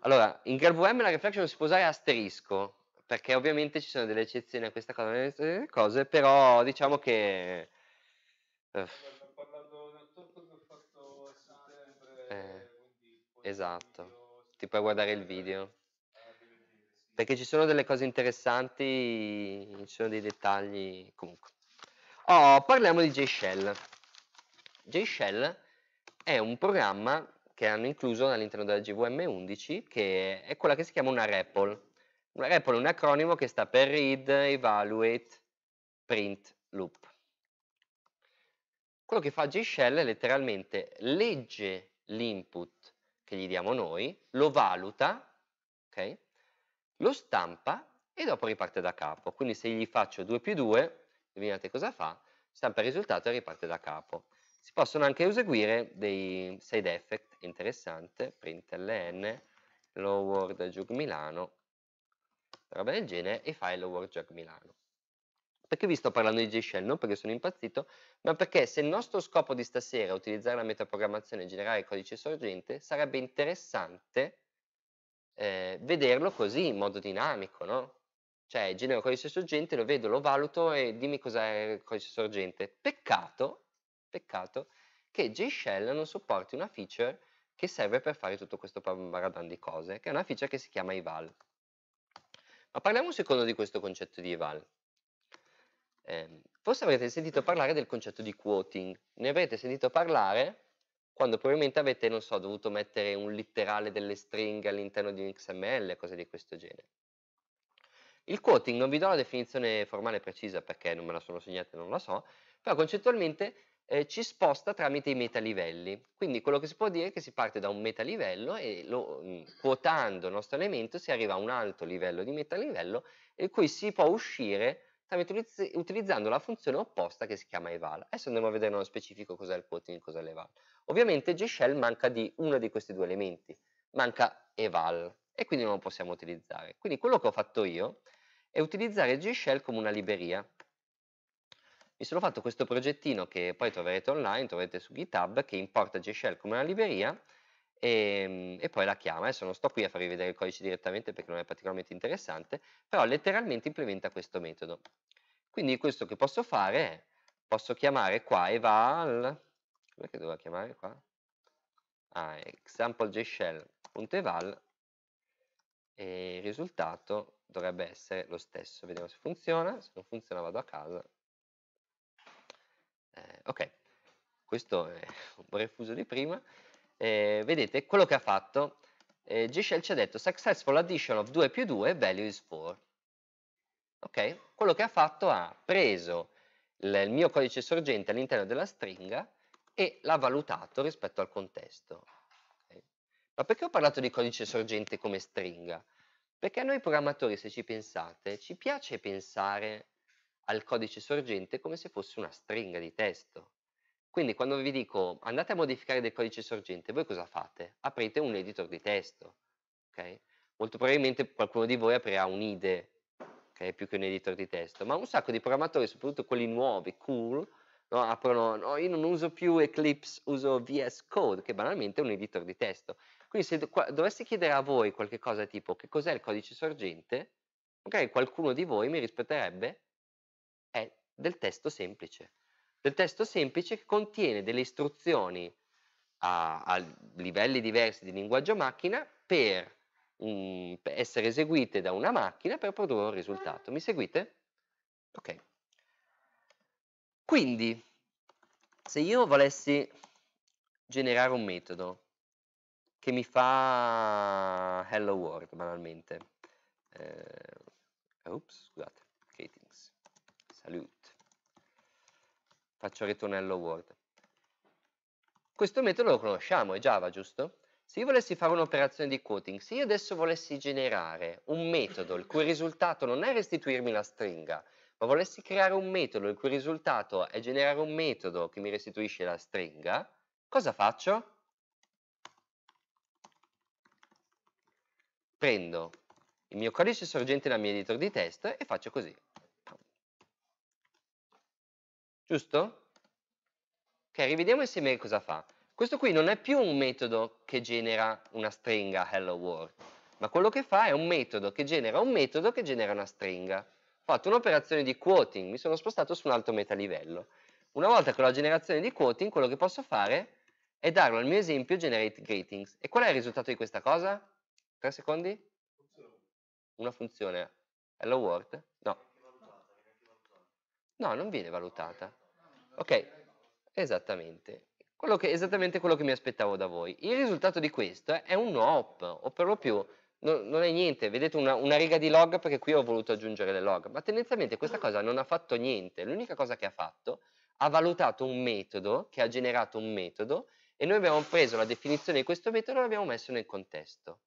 Allora, in GraalVM la reflection si può usare asterisco, perché ovviamente ci sono delle eccezioni a questa cosa, eh, cose, però diciamo che... Eh. Eh, esatto, ti puoi guardare il video. Perché ci sono delle cose interessanti, ci sono dei dettagli comunque. Oh, parliamo di JShell. JShell è un programma che hanno incluso all'interno della GVM11 che è quella che si chiama una REPL REPL è un acronimo che sta per Read, Evaluate, Print, Loop. Quello che fa G-Shell è letteralmente legge l'input che gli diamo noi, lo valuta, okay, lo stampa e dopo riparte da capo. Quindi se gli faccio 2 più 2, indovinate cosa fa, stampa il risultato e riparte da capo. Si possono anche eseguire dei side effect, interessante, println, low world Jug Milano, roba del genere, e fai lo Jack Milano. Perché vi sto parlando di JShell? Non perché sono impazzito, ma perché se il nostro scopo di stasera è utilizzare la metaprogrammazione e generare codice sorgente, sarebbe interessante eh, vederlo così, in modo dinamico, no? Cioè, genero codice sorgente, lo vedo, lo valuto e dimmi cos'è il codice sorgente. Peccato, peccato che JShell non supporti una feature che serve per fare tutto questo paradigma di cose, che è una feature che si chiama eval. Ma parliamo un secondo di questo concetto di eval. Eh, forse avrete sentito parlare del concetto di quoting, ne avrete sentito parlare quando probabilmente avete, non so, dovuto mettere un letterale delle stringhe all'interno di un XML, cose di questo genere. Il quoting non vi do la definizione formale precisa perché non me la sono segnata e non la so, però concettualmente eh, ci sposta tramite i metalivelli. Quindi quello che si può dire è che si parte da un metalivello e lo, mm, quotando il nostro elemento si arriva a un alto livello di metalivello e cui si può uscire tramite, utilizzando la funzione opposta che si chiama eval. Adesso andiamo a vedere nello specifico cos'è il quoting e cos'è l'eval. Ovviamente JShell manca di uno di questi due elementi, manca eval e quindi non lo possiamo utilizzare. Quindi quello che ho fatto io è utilizzare JShell come una libreria mi sono fatto questo progettino che poi troverete online, troverete su GitHub, che importa JShell come una libreria e, ehm, e, poi la chiama. Adesso non sto qui a farvi vedere il codice direttamente perché non è particolarmente interessante, però letteralmente implementa questo metodo. Quindi questo che posso fare è, posso chiamare qua eval, va che doveva chiamare qua? Ah, example.jshell.eval e il risultato dovrebbe essere lo stesso. Vediamo se funziona, se non funziona vado a casa eh, ok, questo è un po' refuso di prima. Eh, vedete quello che ha fatto. Eh, G-Shell ci ha detto successful addition of 2 più 2 value is 4. Ok, quello che ha fatto ha preso il mio codice sorgente all'interno della stringa e l'ha valutato rispetto al contesto. Okay. Ma perché ho parlato di codice sorgente come stringa? Perché a noi programmatori, se ci pensate, ci piace pensare al codice sorgente come se fosse una stringa di testo. Quindi quando vi dico andate a modificare del codice sorgente, voi cosa fate? Aprite un editor di testo, ok? Molto probabilmente qualcuno di voi aprirà un IDE, okay? più che un editor di testo, ma un sacco di programmatori, soprattutto quelli nuovi, cool, no? aprono, no, io non uso più Eclipse, uso VS Code, che banalmente è un editor di testo. Quindi se dovessi chiedere a voi qualche cosa tipo che cos'è il codice sorgente, magari qualcuno di voi mi rispetterebbe del testo semplice, del testo semplice che contiene delle istruzioni a, a livelli diversi di linguaggio macchina per, um, per essere eseguite da una macchina per produrre un risultato. Mi seguite? Ok. Quindi, se io volessi generare un metodo che mi fa hello world banalmente, eh, oops, scusate, greetings, salute faccio ritornello Word. Questo metodo lo conosciamo, è Java, giusto? Se io volessi fare un'operazione di quoting, se io adesso volessi generare un metodo il cui risultato non è restituirmi la stringa, ma volessi creare un metodo il cui risultato è generare un metodo che mi restituisce la stringa, cosa faccio? Prendo il mio codice sorgente dal mio editor di testo e faccio così giusto? Ok, rivediamo insieme cosa fa. Questo qui non è più un metodo che genera una stringa hello world, ma quello che fa è un metodo che genera un metodo che genera una stringa. Ho fatto un'operazione di quoting, mi sono spostato su un altro metalivello. Una volta con la generazione di quoting, quello che posso fare è darlo al mio esempio generate greetings. E qual è il risultato di questa cosa? Tre secondi? Una funzione hello world No, non viene valutata. Ok, esattamente. Quello che, esattamente quello che mi aspettavo da voi. Il risultato di questo è un no-op, o per lo più no, non è niente. Vedete una, una riga di log perché qui ho voluto aggiungere le log, ma tendenzialmente questa cosa non ha fatto niente. L'unica cosa che ha fatto, ha valutato un metodo, che ha generato un metodo, e noi abbiamo preso la definizione di questo metodo e l'abbiamo messo nel contesto.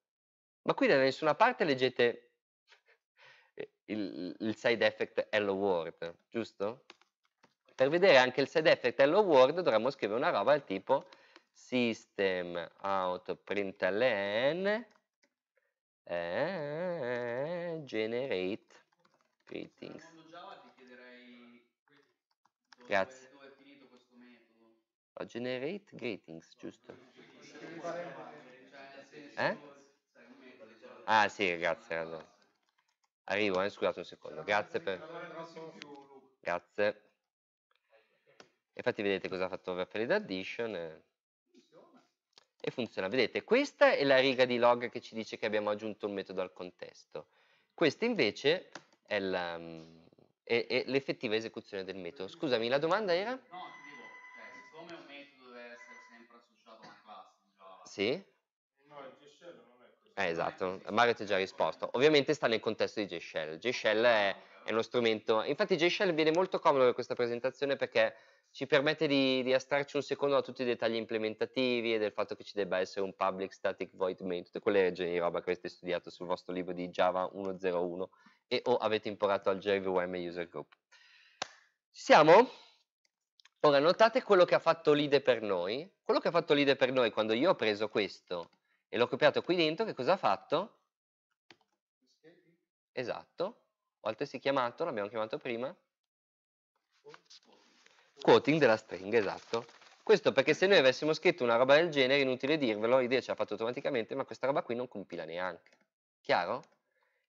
Ma qui da nessuna parte leggete il, il side effect hello world, giusto? Per vedere anche il side effect hello world dovremmo scrivere una roba del tipo system out println eh, generate greetings. Grazie. Oh, generate greetings, giusto? Cioè, eh? Ah sì, grazie. Allora. Arrivo, eh, scusate un secondo. Grazie per... Grazie. Infatti vedete cosa ha fatto Raphael Addition. E... Eh. e funziona. Vedete, questa è la riga di log che ci dice che abbiamo aggiunto un metodo al contesto. Questa invece mm, è l'effettiva esecuzione del metodo. Scusami, la domanda era? No, ti dico, cioè, siccome un metodo deve essere sempre associato a una classe in diciamo, Java, sì? Eh, esatto, Mario ti ha già risposto. Ovviamente sta nel contesto di JShell. JShell è, è uno strumento, infatti JShell viene molto comodo per questa presentazione perché ci permette di, di astrarci un secondo da tutti i dettagli implementativi e del fatto che ci debba essere un public static void main, tutte quelle regioni di roba che avete studiato sul vostro libro di Java 101 e o avete imparato al JVM User Group. Ci siamo? Ora notate quello che ha fatto l'IDE per noi. Quello che ha fatto l'IDE per noi quando io ho preso questo e l'ho copiato qui dentro, che cosa ha fatto? Esatto, o altresì chiamato, l'abbiamo chiamato prima, quoting della stringa, esatto. Questo perché se noi avessimo scritto una roba del genere, inutile dirvelo, l'idea ce l'ha fatto automaticamente, ma questa roba qui non compila neanche. Chiaro?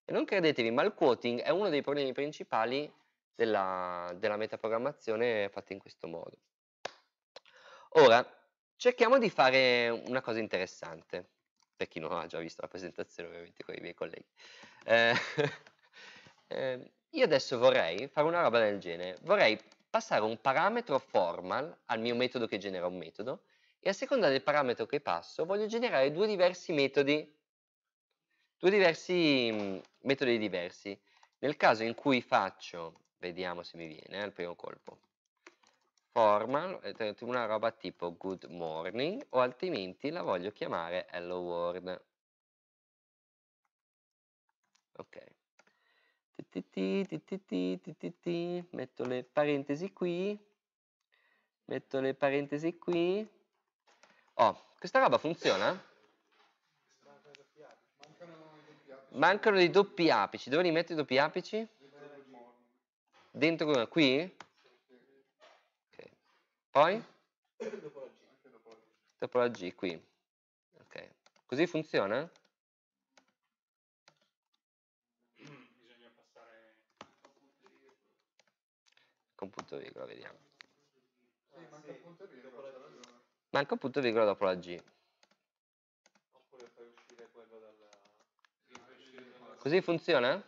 E non credetevi, ma il quoting è uno dei problemi principali della, della metaprogrammazione fatta in questo modo. Ora, cerchiamo di fare una cosa interessante per chi non ha già visto la presentazione ovviamente con i miei colleghi. Eh, eh, io adesso vorrei fare una roba del genere, vorrei passare un parametro formal al mio metodo che genera un metodo e a seconda del parametro che passo voglio generare due diversi metodi, due diversi mh, mm, metodi diversi. Nel caso in cui faccio, vediamo se mi viene eh, al primo colpo, formal, eh, una roba tipo good morning o altrimenti la voglio chiamare hello world. Ok. Metto le parentesi qui. Metto le parentesi qui. Oh, questa roba funziona? Mancano dei doppi apici. Dove li metto i doppi apici? Dentro qui? Poi? Dopo la G. Dopo la G. qui. Ok. Così funziona? Bisogna passare con punto virgola, vediamo. sì, manca, un punto virgola, manca un punto virgola dopo la G. Così funziona?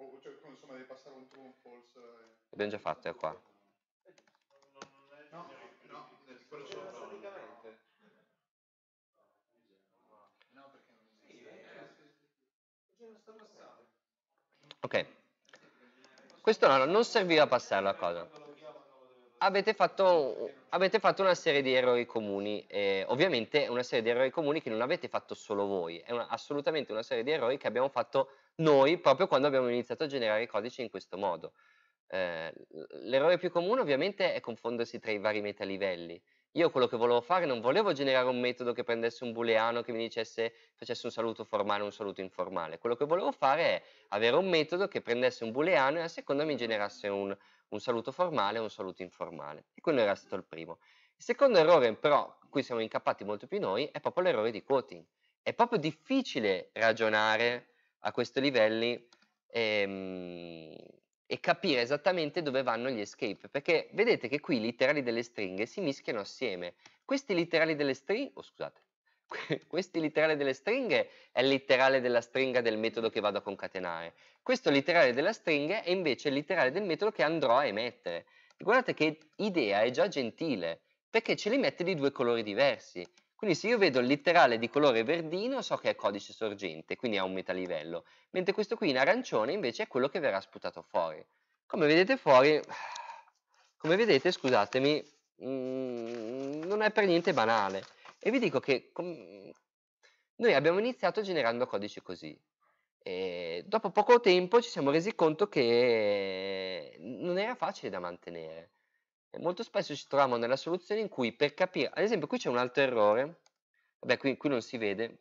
O cioè, insomma, devi passare un true, un false. Eh, e... abbiamo già fatto, è qua. No, no, nel quello c'è praticamente. No, perché non esiste. Eh, eh, ok. Questo no, non serviva a passare la cosa. Avete fatto, avete fatto, una serie di errori comuni, eh, ovviamente una serie di errori comuni che non avete fatto solo voi, è una, assolutamente una serie di errori che abbiamo fatto noi proprio quando abbiamo iniziato a generare codici in questo modo. Eh, l'errore più comune ovviamente è confondersi tra i vari metalivelli. Io quello che volevo fare non volevo generare un metodo che prendesse un booleano che mi dicesse facesse un saluto formale o un saluto informale. Quello che volevo fare è avere un metodo che prendesse un booleano e a seconda mi generasse un, un saluto formale o un saluto informale. E quello era stato il primo. Il secondo errore, però, in cui siamo incappati molto più noi, è proprio l'errore di quoting. È proprio difficile ragionare a questi livelli e, ehm, e capire esattamente dove vanno gli escape, perché vedete che qui i literali delle stringhe si mischiano assieme. Questi literali delle stringhe, oh, scusate, questo letterale delle stringhe è il literale della stringa del metodo che vado a concatenare. Questo literale della stringa è invece il literale del metodo che andrò a emettere. guardate che idea è già gentile, perché ce li mette di due colori diversi. Quindi se io vedo il letterale di colore verdino so che è codice sorgente, quindi è un metalivello, mentre questo qui in arancione invece è quello che verrà sputato fuori. Come vedete fuori, come vedete, scusatemi, mh, mm, non è per niente banale. E vi dico che noi abbiamo iniziato generando codice così. E dopo poco tempo ci siamo resi conto che non era facile da mantenere molto spesso ci troviamo nella soluzione in cui per capire, ad esempio qui c'è un altro errore, vabbè qui, qui, non si vede,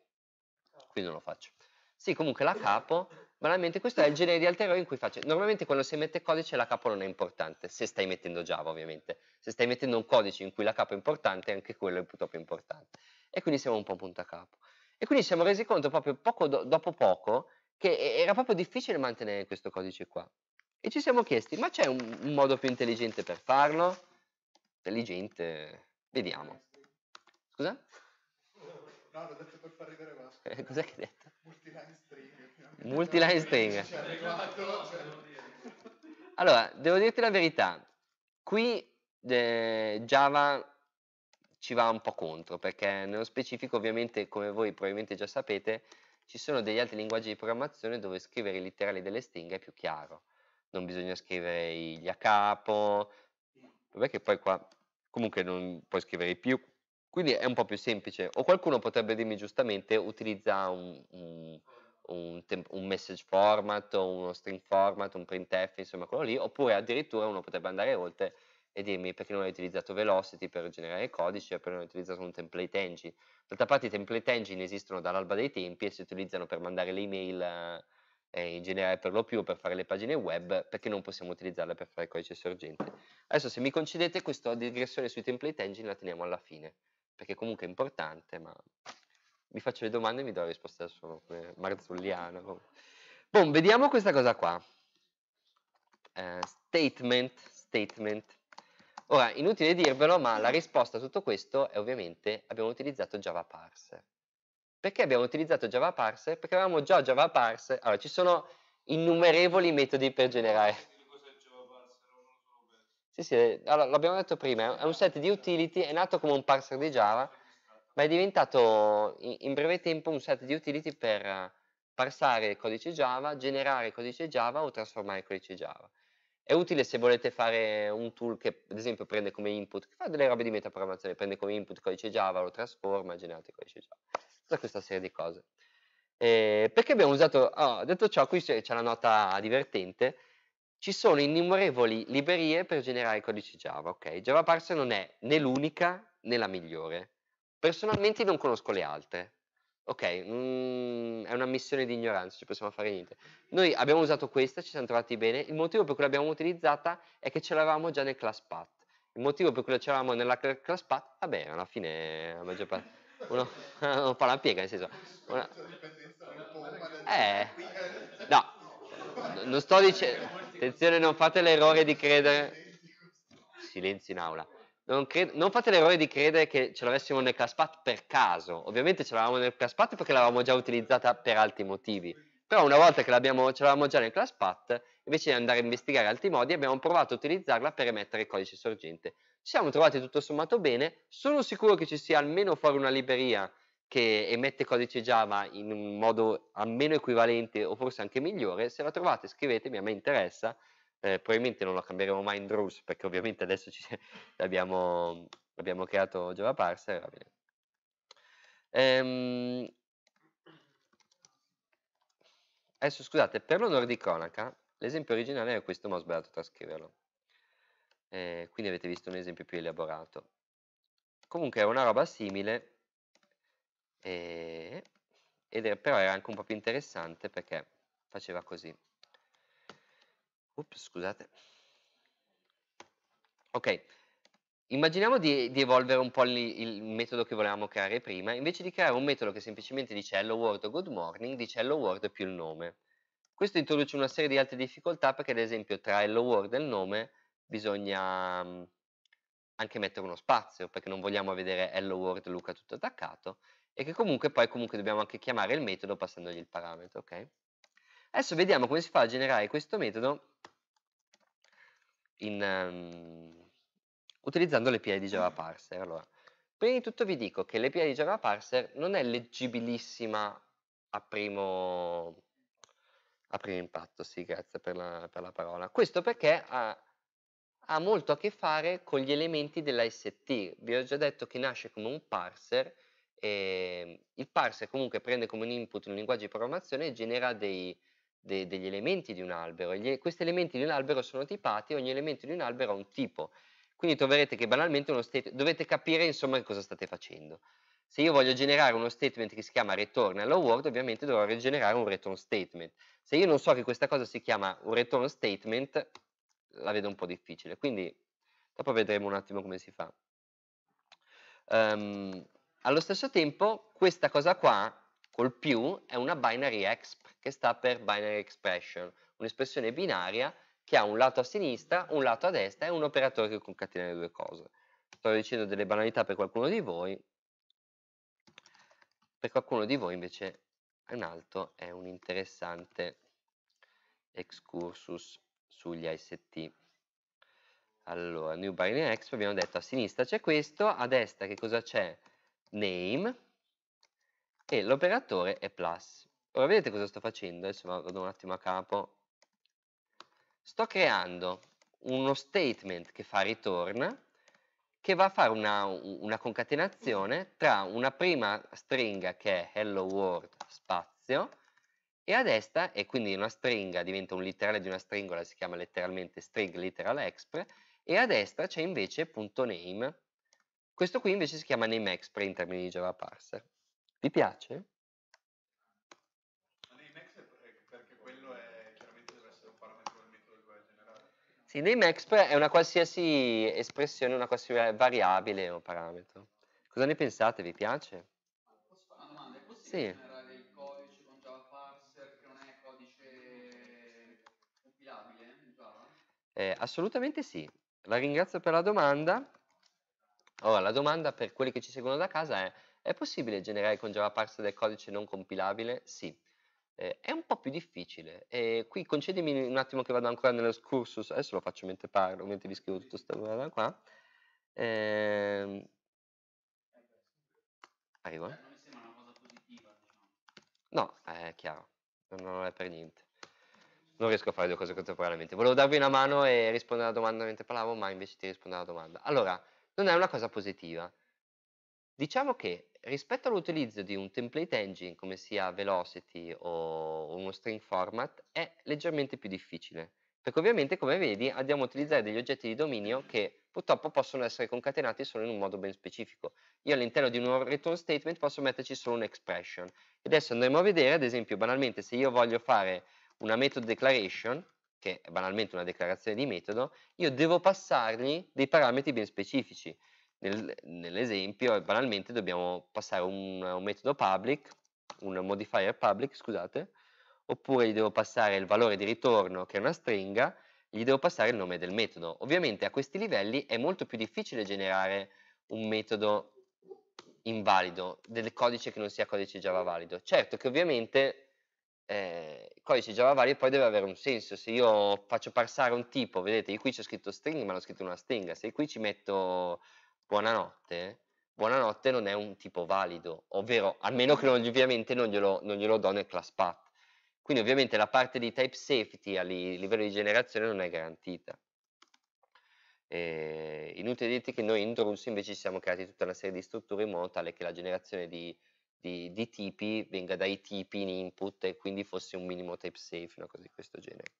qui non lo faccio, sì comunque la capo, banalmente questo è il genere di altro errore in cui faccio, normalmente quando si mette codice la capo non è importante, se stai mettendo Java ovviamente, se stai mettendo un codice in cui la capo è importante anche quello è purtroppo importante, e quindi siamo un po' punta a capo. E quindi ci siamo resi conto proprio poco do, dopo poco che era proprio difficile mantenere questo codice qua. E ci siamo chiesti, ma c'è un, un modo più intelligente per farlo? Intelligente, vediamo. Scusa? No, l'ho detto per far ridere Vasco. Eh, cos'è che hai detto? Multiline string. Multiline cioè, string. cioè... Allora, devo dirti la verità. Qui eh, Java ci va un po' contro, perché nello specifico, ovviamente, come voi probabilmente già sapete, ci sono degli altri linguaggi di programmazione dove scrivere i letterali delle stringhe è più chiaro non bisogna scrivere gli a capo, vabbè che poi qua comunque non puoi scrivere più, quindi è un po' più semplice. O qualcuno potrebbe dirmi giustamente utilizza un, un, un, un message format, o uno string format, un printf, insomma quello lì, oppure addirittura uno potrebbe andare oltre e dirmi perché non hai utilizzato Velocity per generare codici o perché non hai utilizzato un template engine. D'altra parte i template engine esistono dall'alba dei tempi e si utilizzano per mandare le email eh, in generale per lo più per fare le pagine web perché non possiamo utilizzarle per fare codice sorgente. Adesso se mi concedete questa digressione sui template engine la teniamo alla fine perché comunque è importante ma vi faccio le domande e vi do la risposta da solo come marzulliano. Boh, vediamo questa cosa qua. Eh, statement, statement. Ora, inutile dirvelo, ma la risposta a tutto questo è ovviamente abbiamo utilizzato Java Parser. Perché abbiamo utilizzato Java Parser? Perché avevamo già Java Parser. Allora, ci sono innumerevoli metodi per generare. Sì, sì, allora, l'abbiamo detto prima, è un set di utility, è nato come un parser di Java, ma è diventato in breve tempo un set di utility per parsare il codice Java, generare il codice Java o trasformare il codice Java. È utile se volete fare un tool che ad esempio prende come input, che fa delle robe di metaprogrammazione, prende come input codice Java, lo trasforma e generate codice Java tutta questa serie di cose. Eh, perché abbiamo usato, oh, detto ciò, qui c'è, la nota divertente, ci sono innumerevoli librerie per generare codici Java, ok? Java Parser non è né l'unica né la migliore. Personalmente non conosco le altre, ok? Mm, è una missione di ignoranza, ci possiamo fare niente. Noi abbiamo usato questa, ci siamo trovati bene, il motivo per cui l'abbiamo utilizzata è che ce l'avevamo già nel class path. Il motivo per cui ce l'avevamo nella class path, vabbè, alla fine la maggior parte uno, uno piega, nel senso una, eh, no non sto dicendo attenzione non fate l'errore di credere silenzio in aula non, cre... non, fate l'errore di credere che ce l'avessimo nel ClassPat per caso ovviamente ce l'avevamo nel ClassPat perché l'avevamo già utilizzata per altri motivi però una volta che ce l'avevamo già nel ClassPat invece di andare a investigare altri modi abbiamo provato a utilizzarla per emettere il codice sorgente siamo trovati tutto sommato bene, sono sicuro che ci sia almeno fuori una libreria che emette codice Java in un modo almeno equivalente o forse anche migliore, se la trovate scrivetemi, a me interessa, eh, probabilmente non la cambieremo mai in Druls perché ovviamente adesso ci, abbiamo, abbiamo creato Java Parser, va bene. Ehm, adesso scusate, per l'onore di cronaca, l'esempio originale è questo ma ho sbagliato a trascriverlo eh, quindi avete visto un esempio più elaborato. Comunque era una roba simile, eh, ed però era anche un po' più interessante perché faceva così. Ups, scusate. Ok, immaginiamo di, di evolvere un po' il, il, metodo che volevamo creare prima, invece di creare un metodo che semplicemente dice hello world o good morning, dice hello world più il nome. Questo introduce una serie di altre difficoltà perché ad esempio tra hello world e il nome bisogna mhmm, anche mettere uno spazio perché non vogliamo vedere hello world Luca tutto attaccato e che comunque poi comunque dobbiamo anche chiamare il metodo passandogli il parametro, ok? Adesso vediamo come si fa a generare questo metodo in, um, utilizzando l'API di Java Parser. Allora, prima di tutto vi dico che l'API di Java Parser non è leggibilissima a primo, a primo impatto, sì, grazie per la, per la parola. Questo perché ha, ah, ha molto a che fare con gli elementi dell'AST. Vi ho già detto che nasce come un parser. E ehm, il parser comunque prende come un input in un linguaggio di programmazione e genera dei, de, degli elementi di un albero. Gli, questi elementi di un albero sono tipati, ogni elemento di un albero ha un tipo. Quindi troverete che banalmente uno state, dovete capire insomma cosa state facendo. Se io voglio generare uno statement che si chiama return hello world, ovviamente dovrò generare un return statement. Se io non so che questa cosa si chiama un return statement, la vedo un po' difficile, quindi dopo vedremo un attimo come si fa. Um, allo stesso tempo questa cosa qua col più è una binary exp che sta per binary expression, un'espressione binaria che ha un lato a sinistra, un lato a destra e un operatore che concatena le due cose. Sto dicendo delle banalità per qualcuno di voi, per qualcuno di voi invece in alto è un interessante excursus sugli AST. Allora, New Binary Expo, abbiamo detto a sinistra c'è questo, a destra che cosa c'è? Name e l'operatore è plus. Ora vedete cosa sto facendo? Adesso vado un attimo a capo. Sto creando uno statement che fa ritorna che va a fare una, una, concatenazione tra una prima stringa che è hello world spazio e a destra è quindi una stringa diventa un letterale di una stringola, si chiama letteralmente string literal expr, e a destra c'è invece punto .name, questo qui invece si chiama name expr in termini di Java parser. Vi piace? Sì, name è una qualsiasi espressione, una qualsiasi variabile o parametro. Cosa ne pensate? Vi piace? Posso fare una domanda? È possibile sì. Eh, assolutamente sì, la ringrazio per la domanda. Ora, la domanda per quelli che ci seguono da casa è, è possibile generare con JavaParse del codice non compilabile? Sì. Eh, è un po' più difficile. E qui concedimi un attimo che vado ancora nello scursus, adesso lo faccio mentre parlo, mentre vi scrivo tutta questa domanda qua. Eh, arrivo. Eh? Diciamo. No, è chiaro, non lo è per niente non riesco a fare due cose contemporaneamente. Volevo darvi una mano e rispondere alla domanda mentre parlavo, ma invece ti rispondo alla domanda. Allora, non è una cosa positiva. Diciamo che rispetto all'utilizzo di un template engine come sia Velocity o uno string format è leggermente più difficile, perché ovviamente come vedi andiamo a utilizzare degli oggetti di dominio che purtroppo possono essere concatenati solo in un modo ben specifico. Io all'interno di un return statement posso metterci solo un'expression. Adesso andremo a vedere, ad esempio, banalmente se io voglio fare una method declaration, che è banalmente una declarazione di metodo, io devo passargli dei parametri ben specifici. Nel, nell'esempio, banalmente, dobbiamo passare un, un, metodo public, un modifier public, scusate, oppure gli devo passare il valore di ritorno, che è una stringa, gli devo passare il nome del metodo. Ovviamente a questi livelli è molto più difficile generare un metodo invalido, del codice che non sia codice Java valido. Certo che ovviamente eh, il codice Java vario poi deve avere un senso. Se io faccio passare un tipo, vedete, io qui c'è scritto string, ma l'ho scritto una stringa. Se qui ci metto buonanotte, buonanotte non è un tipo valido, ovvero almeno che non, ovviamente non glielo, non glielo do nel class path. Quindi ovviamente la parte di type safety a livello di generazione non è garantita. Eh, inutile dire che noi in Drus invece ci siamo creati tutta una serie di strutture in modo tale che la generazione di di, di, tipi venga dai tipi in input e quindi fosse un minimo type safe, una cosa di questo genere.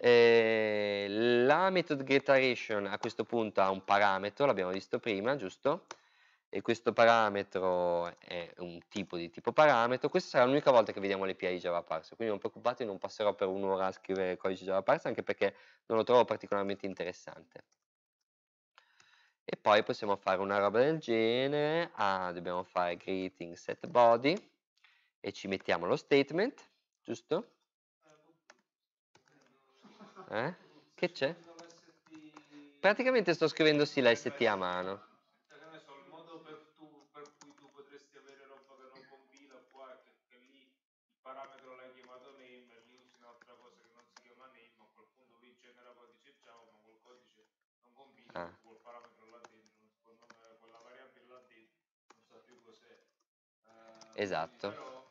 Eh, la method getArration a questo punto ha un parametro, l'abbiamo visto prima, giusto? E questo parametro è un tipo di tipo parametro. Questa sarà l'unica volta che vediamo le l'API Java parse, quindi non preoccupatevi, non passerò per un'ora a scrivere codice Java parse anche perché non lo trovo particolarmente interessante e poi possiamo fare una roba del genere ah, dobbiamo fare greeting set body e ci mettiamo lo statement giusto? Eh? che c'è? praticamente sto scrivendo sì la ST a mano Esatto.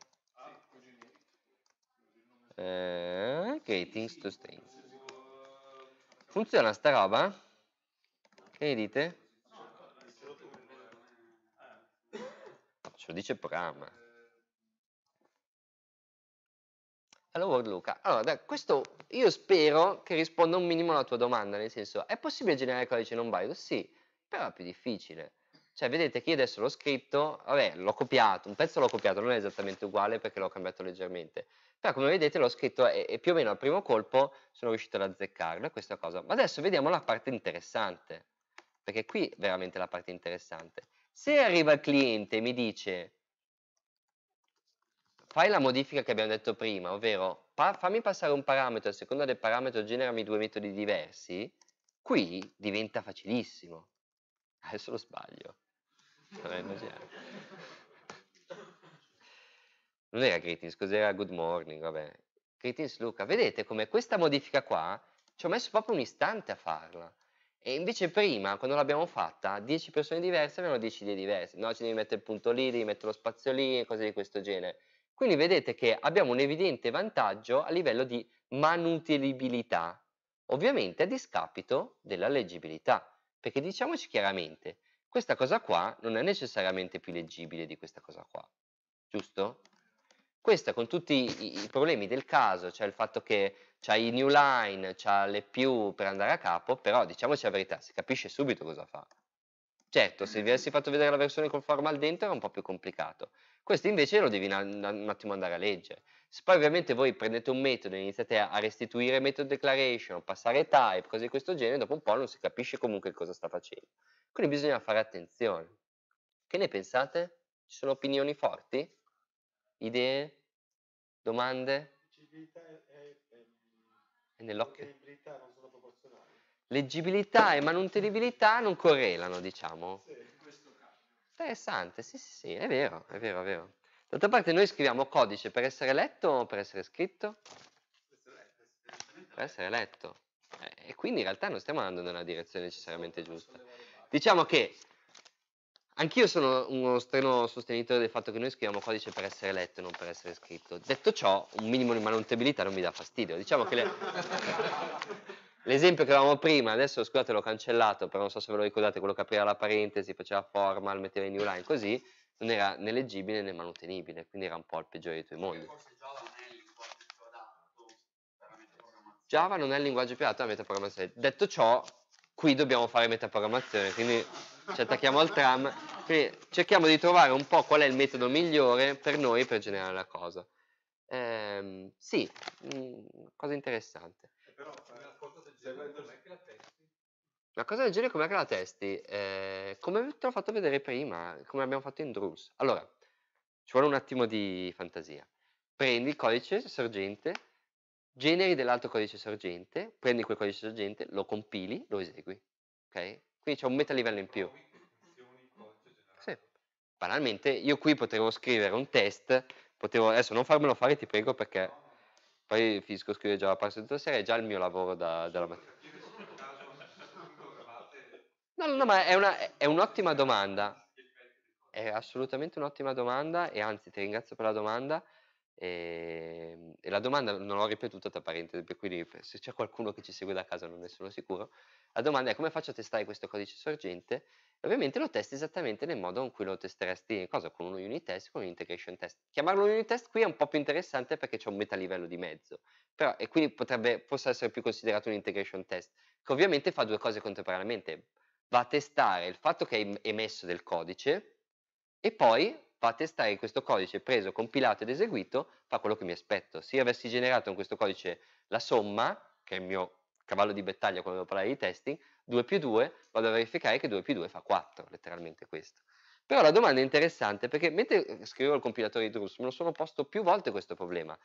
Eh, ratings to string. Funziona sta roba? Che ne dite? No, ce lo dice il programma. Hello Luca. Allora, da, questo io spero che risponda un minimo alla tua domanda, nel senso, è possibile generare codice non valido? Sì, però è più difficile. Cioè, vedete che io adesso l'ho scritto, vabbè, l'ho copiato, un pezzo l'ho copiato, non è esattamente uguale perché l'ho cambiato leggermente. Però come vedete l'ho scritto e, e, più o meno al primo colpo sono riuscito ad azzeccarlo, è questa cosa. Ma adesso vediamo la parte interessante, perché qui è veramente la parte interessante. Se arriva il cliente e mi dice fai la modifica che abbiamo detto prima, ovvero pa fammi passare un parametro, a seconda del parametro generami due metodi diversi, qui diventa facilissimo. Adesso lo sbaglio non era greetings, cos'era good morning, vabbè. Greetings Luca, vedete come questa modifica qua ci ho messo proprio un istante a farla. E invece prima, quando l'abbiamo fatta, 10 persone diverse avevano 10 idee diverse. No, ci devi mettere il punto lì, devi mettere lo spazio lì, cose di questo genere. Quindi vedete che abbiamo un evidente vantaggio a livello di manutenibilità, ovviamente a discapito della leggibilità. Perché diciamoci chiaramente, questa cosa qua non è necessariamente più leggibile di questa cosa qua, giusto? Questa con tutti i, i problemi del caso, cioè il fatto che c'ha i new line, c'ha le più per andare a capo, però diciamoci la verità, si capisce subito cosa fa. Certo, se vi avessi fatto vedere la versione con formal dentro era un po' più complicato, questo invece lo devi un, attimo andare a leggere. Se poi ovviamente voi prendete un metodo e iniziate a restituire method declaration, passare type, cose di questo genere, dopo un po' non si capisce comunque cosa sta facendo. Quindi bisogna fare attenzione. Che ne pensate? Ci sono opinioni forti? Idee? Domande? È nell'occhio. Leggibilità e manutenibilità non correlano, diciamo. Sì. Interessante, sì, sì, sì, è vero, è vero, è vero. D'altra parte noi scriviamo codice per essere letto o per essere scritto? Per essere letto. Eh, e quindi in realtà non stiamo andando nella direzione necessariamente giusta. Diciamo che Anch'io sono uno strenuo sostenitore del fatto che noi scriviamo codice per essere letto e non per essere scritto. Detto ciò, un minimo di manutenibilità non mi dà fastidio. Diciamo che le... L'esempio che avevamo prima, adesso scusate l'ho cancellato, però non so se ve lo ricordate, quello che apriva la parentesi, faceva formal, metteva in new line, così, non era né leggibile né manutenibile, quindi era un po' il peggiore dei tuoi mondi. Boh, Java non è il linguaggio più adatto alla metaprogrammazione. Detto ciò, qui dobbiamo fare metaprogrammazione, quindi ci attacchiamo al tram, quindi cerchiamo di trovare un po' qual è il metodo migliore per noi per generare la cosa. Ehm, sì, mh, mm, cosa interessante però una cosa del genere com'è che la testi? Una cosa del genere com'è che la testi? Eh, come te l'ho fatto vedere prima, come abbiamo fatto in Druls. Allora, ci vuole un attimo di fantasia. Prendi il codice sorgente, generi dell'altro codice sorgente, prendi quel codice sorgente, lo compili, lo esegui. Ok? Quindi c'è un metalivello in più. Sì. Banalmente, io qui potevo scrivere un test, potevo, adesso non farmelo fare ti prego perché poi Fisco scrive già la parte tutta seria, è già il mio lavoro da, dalla mattina. No, no, ma è, una, è un'ottima domanda. È assolutamente un'ottima domanda e anzi ti ringrazio per la domanda. E, ehm, e la domanda non l'ho ripetuta tra parentesi, quindi se c'è qualcuno che ci segue da casa non ne sono sicuro. La domanda è come faccio a testare questo codice sorgente? Ovviamente lo testi esattamente nel modo in cui lo testeresti cosa, con uno unit test, con un integration test. Chiamarlo unit test qui è un po' più interessante perché c'è un metalivello di mezzo, però, e quindi potrebbe, forse essere più considerato un integration test, che ovviamente fa due cose contemporaneamente. Va a testare il fatto che hai emesso del codice e poi va a testare che questo codice preso, compilato ed eseguito fa quello che mi aspetto. Se io avessi generato in questo codice la somma, che è il mio cavallo di battaglia quando devo parlare di testing, 2 più 2, vado a verificare che 2 più 2 fa 4, letteralmente questo. Però la domanda è interessante perché mentre eh, scrivevo il compilatore di Drus me lo sono posto più volte questo problema.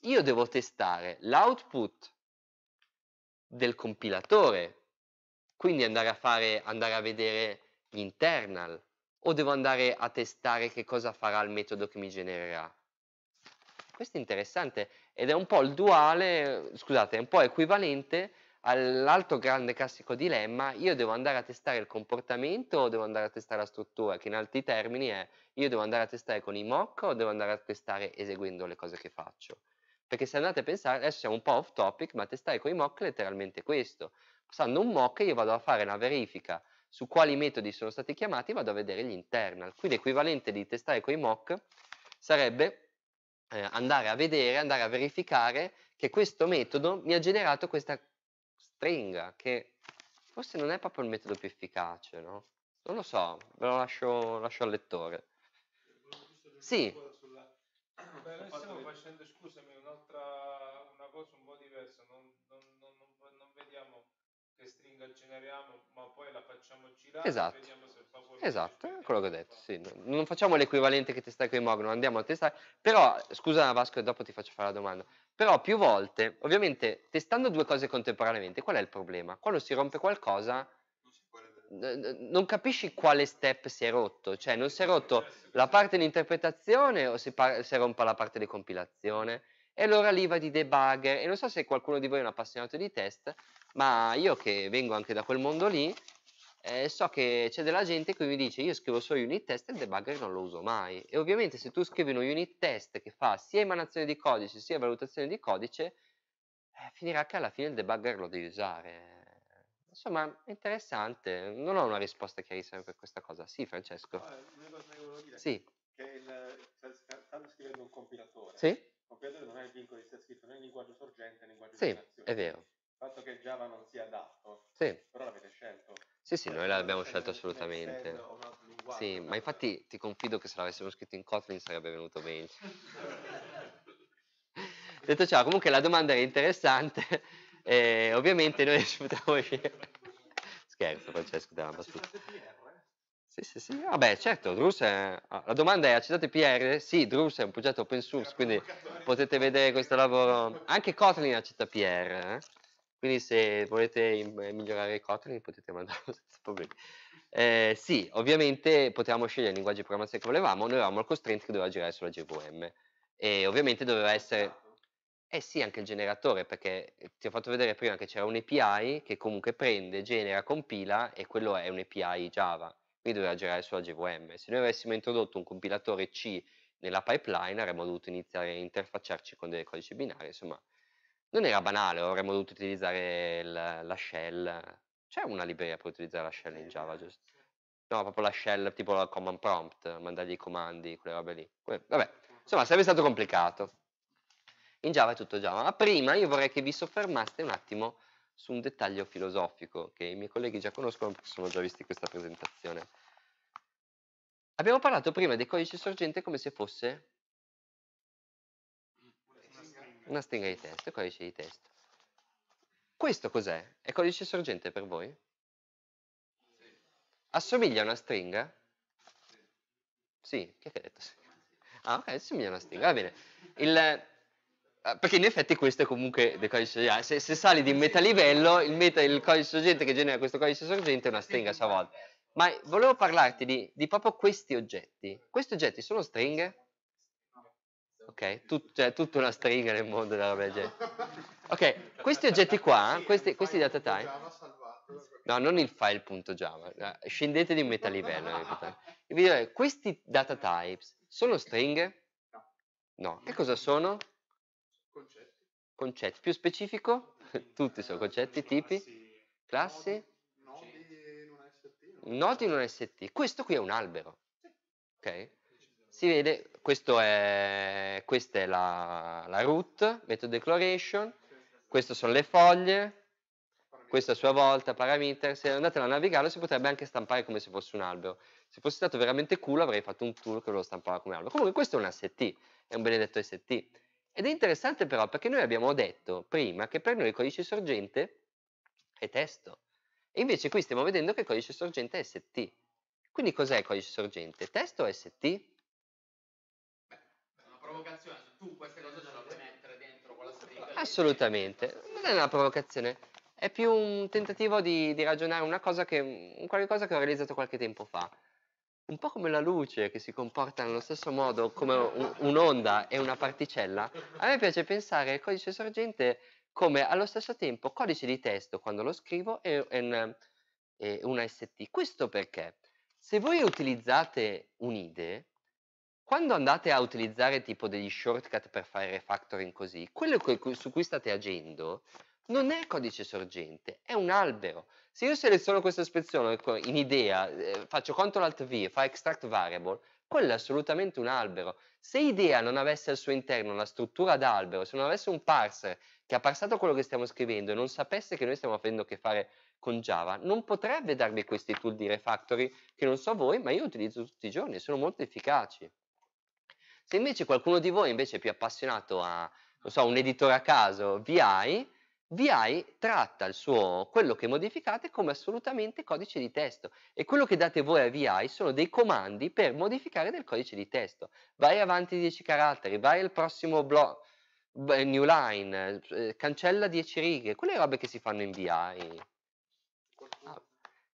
Io devo testare l'output del compilatore, quindi andare a, fare, andare a vedere l'internal, o devo andare a testare che cosa farà il metodo che mi genererà? Questo è interessante ed è un po' il duale, scusate, è un po' equivalente all'altro grande classico dilemma, io devo andare a testare il comportamento o devo andare a testare la struttura, che in altri termini è io devo andare a testare con i mock o devo andare a testare eseguendo le cose che faccio. Perché se andate a pensare, adesso siamo un po' off topic, ma testare con i mock è letteralmente questo. Passando un mock io vado a fare una verifica su quali metodi sono stati chiamati, vado a vedere gli internal. Quindi l'equivalente di testare con i mock sarebbe eh, andare a vedere, andare a verificare che questo metodo mi ha generato questa stringa, che forse non è proprio il metodo più efficace, no? Non lo so, ve lo lascio, lascio al lettore. Sì. Beh, noi stiamo facendo, scusami, una cosa un po' diversa, non, non, non, non vediamo che stringa generiamo, ma poi la facciamo girare esatto. e vediamo se fa quello Esatto, è quello che ho detto, sì. Non facciamo l'equivalente che testai con i Mogno, andiamo a testare. Però, scusa Vasco, dopo ti faccio fare la domanda. Però più volte, ovviamente, testando due cose contemporaneamente, qual è il problema? Quando si rompe qualcosa non capisci quale step si è rotto, cioè non si è rotto la parte di interpretazione o si, par- si è rompa la parte di compilazione. E allora lì va di debugger. E non so se qualcuno di voi è un appassionato di test, ma io che vengo anche da quel mondo lì, eh, so che c'è della gente che mi dice io scrivo solo unit test e il debugger non lo uso mai. E ovviamente se tu scrivi uno unit test che fa sia emanazione di codice sia valutazione di codice, eh, finirà che alla fine il debugger lo devi usare. Insomma, è interessante. Non ho una risposta chiarissima per questa cosa. Sì, Francesco. No, l'unica cosa che volevo dire sì. che il, cioè, stai scrivendo un compilatore. Sì? compilatore non è il vincolo di stare scritto né in linguaggio sorgente né in linguaggio sì, di è vero. Il fatto che Java non sia adatto, sì. però l'avete scelto. Sì, sì, noi l'abbiamo scelto cioè, assolutamente. sì, ma infatti ti confido che se l'avessimo scritto in Kotlin sarebbe venuto bene. Detto ciò, comunque la domanda era interessante. Eh, ovviamente noi ci potevamo Scherzo, Francesco, della bastura. Sì, sì, sì. Vabbè, ah, certo, Drus è... Ah, la domanda è, accettate PR? Sì, Drus è un progetto open source, quindi potete vedere questo lavoro. Anche Kotlin accetta PR, eh? Quindi se volete migliorare Kotlin potete mandarlo senza problemi. Eh, sì, ovviamente potevamo scegliere il linguaggio di programmazione che volevamo, noi avevamo il constraint che doveva girare sulla GVM. E ovviamente doveva essere... Eh sì, anche il generatore, perché eh, ti ho fatto vedere prima che c'era un API che comunque prende, genera, compila e quello è un API Java qui doveva girare su AGVM. Se noi avessimo introdotto un compilatore C nella pipeline avremmo dovuto iniziare a interfacciarci con dei codici binari, insomma non era banale, avremmo dovuto utilizzare la, la shell, c'è una libreria per utilizzare la shell in Java, eh, giusto? No, proprio la shell, tipo la command prompt, mandargli i comandi, quelle robe lì. Vabbè, insomma, sarebbe stato complicato. In Java è tutto Java, ma prima io vorrei che vi soffermaste un attimo su un dettaglio filosofico che i miei colleghi già conoscono perché sono già visti questa presentazione. Abbiamo parlato prima del codice sorgente come se fosse una stringa di testo, codice di testo. Questo cos'è? È codice sorgente per voi? Assomiglia a una stringa? Sì, chi è che ha detto? Ah, ok, assomiglia a una stringa, va bene. Il, eh, perché in effetti questo è comunque del codice sorgente. Se, se, sali di metalivello, il, meta, il codice sorgente che genera questo codice sorgente è una stringa a sua volta. Ma volevo parlarti di, di, proprio questi oggetti. Questi oggetti sono stringhe? Ok, Tut, cioè, tutta una stringa nel mondo della roba del genere. Ok, questi oggetti qua, questi, questi data type. No, non il file.java, scendete di metà livello. questi data types sono stringhe? No. Che cosa sono? concetti, più specifico, tutti sono concetti, tipi, classi, nodi in un ST. Questo qui è un albero, ok? Si vede, è, questa è la, la root, method declaration, queste sono le foglie, questa a sua volta, parameter, se eh, andate a navigarlo si potrebbe anche stampare come se fosse un albero. Se fosse stato veramente cool avrei fatto un tool che lo stampava come albero. Comunque questo è un ST, è un benedetto ST. Ed è interessante però perché noi abbiamo detto prima che per noi il codice sorgente è testo e invece qui stiamo vedendo che il codice sorgente è ST. Quindi cos'è il codice sorgente? Testo o ST? Beh, è una provocazione, tu queste cose ce le puoi mettere dentro con la stringa. Assolutamente, non è una provocazione, è più un tentativo di, di ragionare una cosa che, qualcosa che ho realizzato qualche tempo fa un po' come la luce che si comporta nello stesso modo come un'onda e una particella, a me piace pensare al codice sorgente come allo stesso tempo codice di testo quando lo scrivo e, e, e una ST. Questo perché se voi utilizzate un'IDE, quando andate a utilizzare tipo degli shortcut per fare refactoring così, quello su cui state agendo non è codice sorgente, è un albero. Se io seleziono questa spezzone ecco, in idea, eh, faccio CTRL alt V, fa extract variable, quello è assolutamente un albero. Se idea non avesse al suo interno una struttura d'albero, se non avesse un parser che ha parsato quello che stiamo scrivendo e non sapesse che noi stiamo avendo a che fare con Java, non potrebbe darmi questi tool di refactory che non so voi, ma io utilizzo tutti i giorni e sono molto efficaci. Se invece qualcuno di voi invece è più appassionato a, non so, un editore a caso, VI, VI tratta il suo, quello che modificate come assolutamente codice di testo e quello che date voi a VI sono dei comandi per modificare del codice di testo. Vai avanti 10 caratteri, vai al prossimo blog, new line, eh, cancella 10 righe, quelle robe che si fanno in VI. Ah,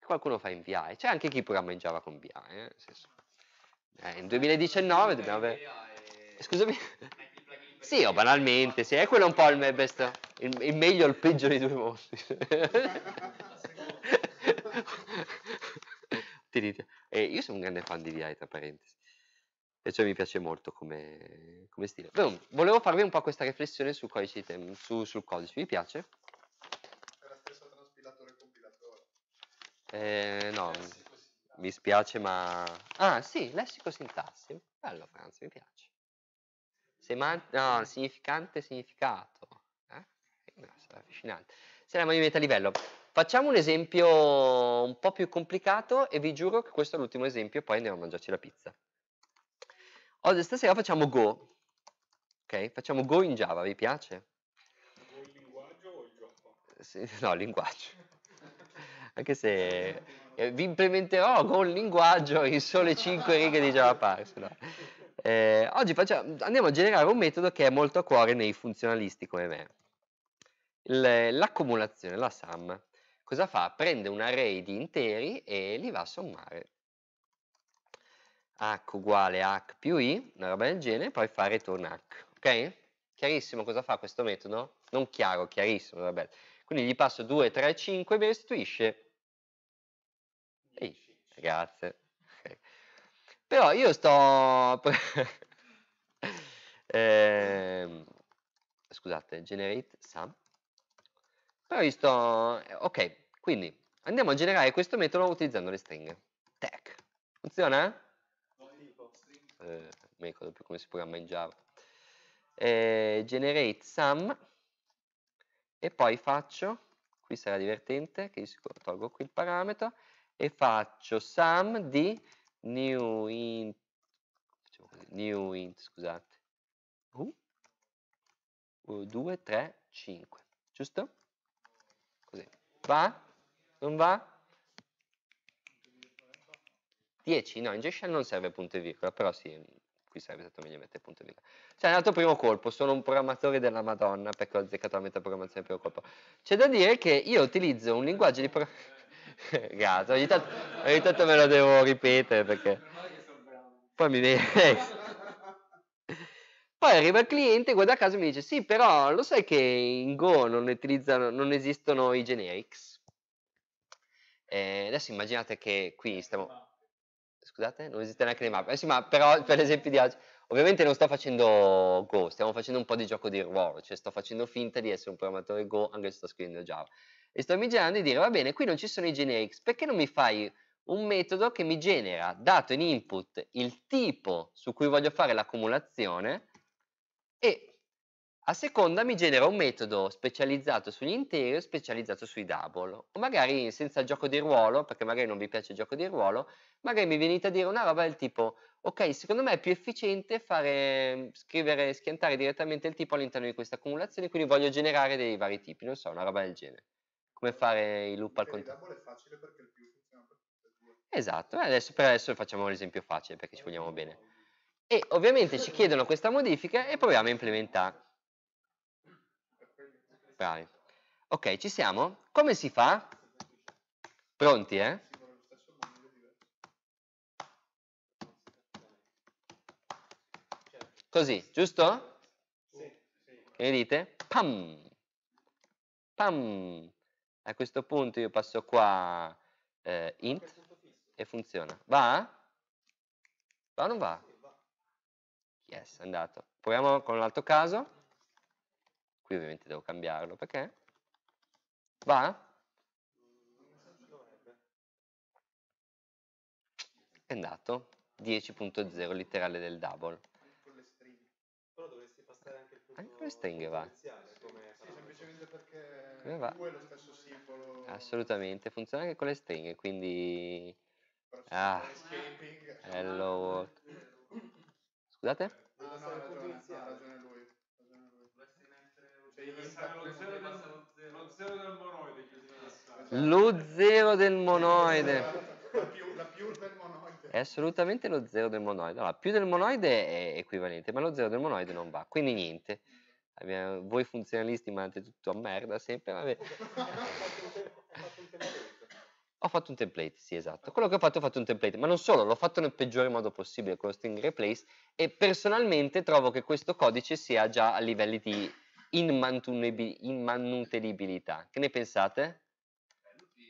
qualcuno fa in VI, c'è anche chi programma in Java con VI. Eh? Eh, in 2019 dobbiamo avere... Scusami. Sì, o banalmente, sì, è quello un po' il, best, il, il meglio o il peggio dei due mondi. Ti dite. Eh, io sono un grande fan di VI, tra parentesi. E cioè mi piace molto come, come stile. Però, volevo farvi un po' questa riflessione sul codice, tem- su, sul codice. vi piace? Era e compilatore. Eh, no, mi spiace ma... Ah sì, lessico sintassi. Bello Franz, mi piace. Semant- no, significante significato. Eh? No, affascinante. Saremo di metà livello. Facciamo un esempio un po' più complicato e vi giuro che questo è l'ultimo esempio poi andiamo a mangiarci la pizza. Oggi stasera facciamo Go. Ok? Facciamo Go in Java, vi piace? Go il linguaggio o il Java? Sì, no, linguaggio. Anche se eh, vi implementerò Go il linguaggio in sole 5 righe di Java Parse. No? Eh, oggi facciamo, andiamo a generare un metodo che è molto a cuore nei funzionalisti come me. L'accumulazione, la sum, cosa fa? Prende un array di interi e li va a sommare. h uguale h più i, una roba del genere, poi fa return h, ok? Chiarissimo cosa fa questo metodo? Non chiaro, chiarissimo, vabbè. Quindi gli passo 2, 3, 5 e mi restituisce. Ehi, grazie. Ehm, Però io sto... eh, scusate, generate sum. Però io sto... Ok, quindi andiamo a generare questo metodo utilizzando le stringhe. Tac. Funziona? Eh, non mi ricordo più come si programma in Java. Eh, generate sum e poi faccio, qui sarà divertente, che tolgo qui il parametro, e faccio sum di new int new int scusate 1 2 3 5 giusto così va non va 10 no in JSON non serve punto e virgola però sì qui sarebbe stato meglio mettere punto e virgola cioè è andato primo colpo sono un programmatore della madonna perché ho azzeccato la metà programmazione primo colpo c'è da dire che io utilizzo un linguaggio di programmazione Grazie, ogni tanto, ogni tanto, me lo devo ripetere perché poi mi viene... Eh. Poi arriva il cliente, guarda caso mi dice: Sì, però lo sai che in Go non, non esistono i generics? Eh, adesso immaginate che qui stiamo. Scusate, non esiste neanche le mappe. Eh sì, ma però per esempio di oggi. Ovviamente non sto facendo Go, stiamo facendo un po' di gioco di ruolo, cioè sto facendo finta di essere un programmatore Go anche se sto scrivendo Java e sto misurando di dire va bene, qui non ci sono i generics, perché non mi fai un metodo che mi genera, dato in input, il tipo su cui voglio fare l'accumulazione e a seconda mi genera un metodo specializzato sugli interi o specializzato sui double, o magari senza gioco di ruolo, perché magari non vi piace il gioco di ruolo, magari mi venite a dire una roba del tipo, ok, secondo me è più efficiente fare, scrivere, schiantare direttamente il tipo all'interno di questa accumulazione, quindi voglio generare dei vari tipi, non so, una roba del genere come fare i loop al contrario. Il è facile perché il più funziona per tutte e due. Esatto, eh, adesso, per adesso facciamo l'esempio facile perché ci vogliamo bene. E ovviamente ci chiedono questa modifica e proviamo a implementarla. Bravi. Ok, ci siamo. Come si fa? Pronti, eh? Così, giusto? Sì. Che dite? Pam! Pam! A questo punto io passo qua eh, int e funziona. Va? Va o non va? Yes, è andato. Proviamo con l'altro caso. Qui ovviamente devo cambiarlo perché? Va? Mm, è andato. 10.0 letterale del double. Anche con le stringhe va perché è lo stesso simbolo. Assolutamente, funziona anche con le stringhe, quindi... Ah, hello world. Scusate? No, no, no, ragione, ragione lui. Cioè, lo zero del Lo zero del monoide. Esatto. La più, del monoide. È assolutamente lo zero del monoide. Allora, più del monoide è equivalente, ma lo zero del monoide non va. Quindi niente. Abbiamo, voi funzionalisti mandate tutto a merda sempre. Vabbè. ho fatto un template, sì, esatto. Quello che ho fatto, ho fatto un template, ma non solo, l'ho fatto nel peggiore modo possibile con lo string replace e personalmente trovo che questo codice sia già a livelli di immanutenibilità. Che ne pensate?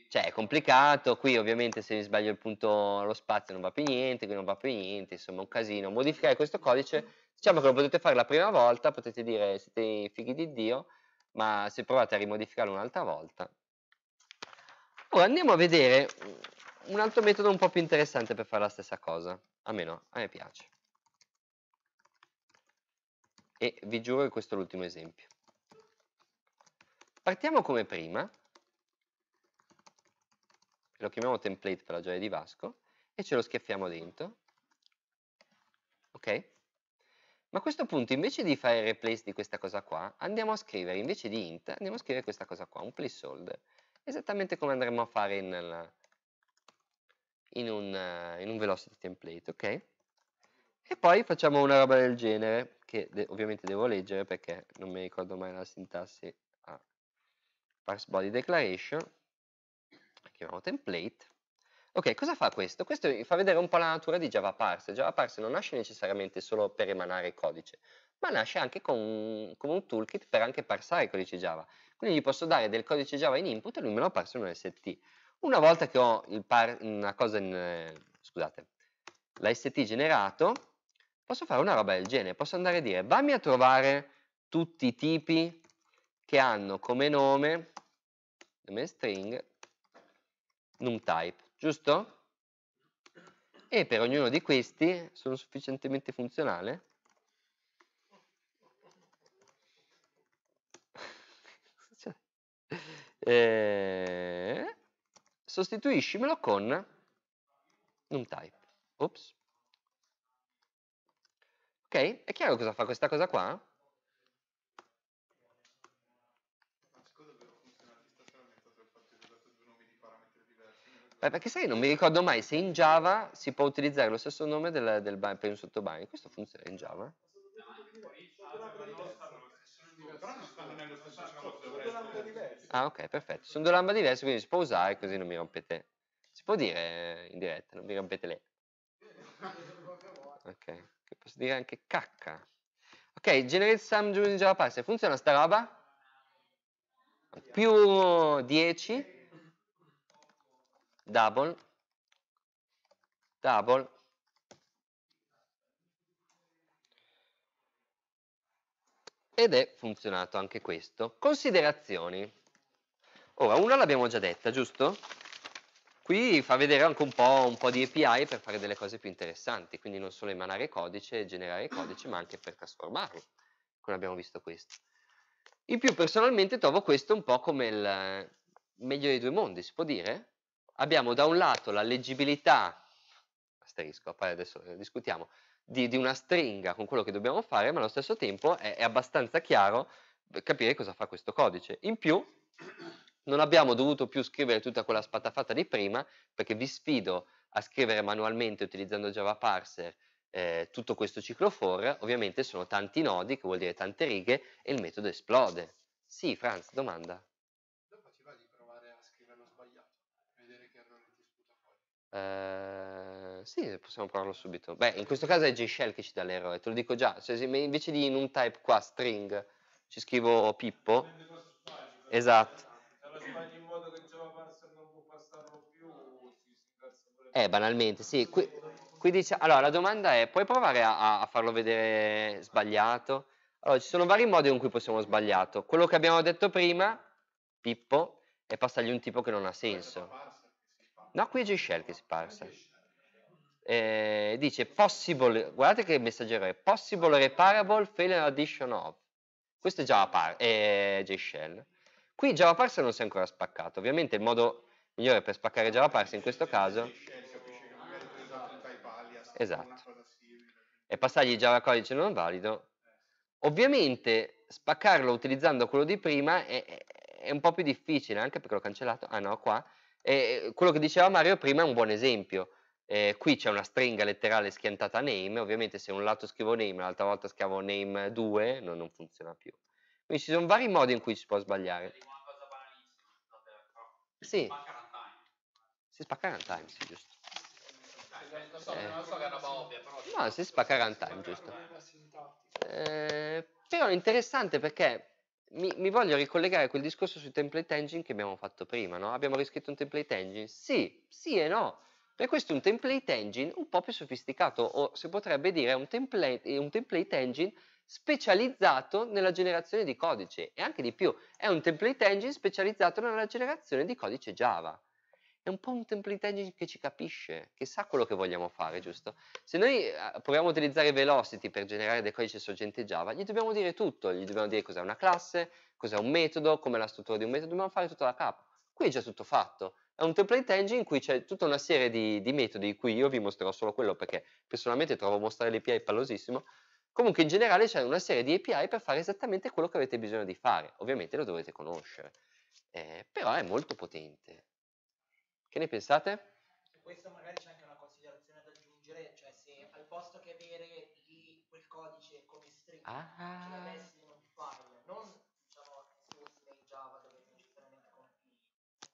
Cioè, è complicato, qui ovviamente se mi sbaglio il punto, lo spazio non va più niente, qui non va più niente, insomma, è un casino. Modificare questo codice Diciamo che lo potete fare la prima volta, potete dire siete figli di Dio, ma se provate a rimodificarlo un'altra volta. Ora andiamo a vedere un altro metodo un po' più interessante per fare la stessa cosa. Almeno a me piace. E vi giuro che questo è l'ultimo esempio. Partiamo come prima. Lo chiamiamo template per la gioia di Vasco e ce lo schiaffiamo dentro. Ok? Ma a questo punto invece di fare replace di questa cosa qua, andiamo a scrivere, invece di int, andiamo a scrivere questa cosa qua, un placeholder, esattamente come andremo a fare in, in, un, in un velocity template, ok? E poi facciamo una roba del genere, che de ovviamente devo leggere perché non mi ricordo mai la sintassi a parse body declaration, chiamiamo template, Ok, cosa fa questo? Questo fa vedere un po' la natura di Java Parse. Java Parse non nasce necessariamente solo per emanare codice, ma nasce anche con un, con un toolkit per anche parsare codice Java. Quindi gli posso dare del codice Java in input e lui me lo parse in un ST. Una volta che ho par, una cosa in, eh, scusate, la generato, posso fare una roba del genere. Posso andare a dire, vammi a trovare tutti i tipi che hanno come nome, nome string, num type giusto? E per ognuno di questi sono sufficientemente funzionale eh, sostituiscimelo con type. Ops. Ok, è chiaro cosa fa questa cosa qua? Beh, perché sai, non mi ricordo mai se in Java si può utilizzare lo stesso nome del, del bar, per un sottobanco. Questo funziona in Java? Ah, ok, perfetto. Sono due lamba diverse, quindi si può usare così non mi rompete. Si può dire in diretta, non mi rompete le. Ok, posso dire anche cacca. Ok, generate some in Java parse. Funziona sta roba? Più 10 double double ed è funzionato anche questo. Considerazioni. Ora, una l'abbiamo già detta, giusto? Qui fa vedere anche un po', un po', di API per fare delle cose più interessanti, quindi non solo emanare codice e generare codice, ma anche per trasformarlo, come abbiamo visto questo. In più, personalmente, trovo questo un po' come il meglio dei due mondi, si può dire? abbiamo da un lato la leggibilità, asterisco, poi adesso eh, discutiamo, di, di, una stringa con quello che dobbiamo fare, ma allo stesso tempo è, è abbastanza chiaro eh, capire cosa fa questo codice. In più, non abbiamo dovuto più scrivere tutta quella spatafatta di prima, perché vi sfido a scrivere manualmente utilizzando Java Parser eh, tutto questo ciclo for, ovviamente sono tanti nodi, che vuol dire tante righe, e il metodo esplode. Sì, Franz, domanda. Ehm, sì, possiamo provarlo subito. Beh, in questo caso è JShell che ci dà l'errore, te lo dico già. Cioè, se invece di in un type qua string ci scrivo Pippo. Esatto. Se lo in modo che non può passarlo più, si Eh, banalmente, sì. Qui, qui dice, allora la domanda è, puoi provare a, a farlo vedere sbagliato? Allora, ci sono vari modi in cui possiamo sbagliato. Quello che abbiamo detto prima, Pippo, è passargli un tipo che non ha senso. No, qui è J Shell che si parsa. Eh, dice possible, guardate che messaggero è possible reparable failure addition of. Questo è Java par, è J Shell. Qui Java parse non si è ancora spaccato. Ovviamente il modo migliore per spaccare Java parse in questo caso Esatto. esatto. E passargli Java codice non valido. Eh. Ovviamente spaccarlo utilizzando quello di prima è, è un po' più difficile, anche perché l'ho cancellato. Ah no, qua e quello che diceva Mario prima è un buon esempio. Eh, qui c'è una stringa letterale schiantata name, ovviamente se un lato scrivo name, l'altra volta scrivo name 2, no, non funziona più. Quindi ci sono vari modi in cui si può sbagliare. Sì. Si spacca runtime, sì, giusto. Non so, eh, non so che roba ovvia, però... No, si spacca runtime, giusto. Eh, però è interessante perché mi, mi, voglio ricollegare a quel discorso sui template engine che abbiamo fatto prima, no? Abbiamo riscritto un template engine? Sì, sì e no. Per questo è un template engine un po' più sofisticato, o si potrebbe dire un template, un template engine specializzato nella generazione di codice e anche di più, è un template engine specializzato nella generazione di codice Java è un po' un template che ci capisce, che sa quello che vogliamo fare, giusto? Se noi eh, proviamo a utilizzare Velocity per generare dei codici sorgente Java, gli dobbiamo dire tutto, gli dobbiamo dire cos'è una classe, cos'è un metodo, com'è la struttura di un metodo, dobbiamo fare tutto da capo. Qui è già tutto fatto. È un template engine in cui c'è tutta una serie di, di metodi, qui io vi mostrerò solo quello perché personalmente trovo mostrare l'API pallosissimo, Comunque in generale c'è una serie di API per fare esattamente quello che avete bisogno di fare. Ovviamente lo dovete conoscere, eh, però è molto potente. Che ne pensate? Questo magari c'è anche una considerazione da aggiungere, cioè se al posto che avere lì quel codice come string ah. ce l'avessi in un file, non diciamo source in Java dove necessariamente compili,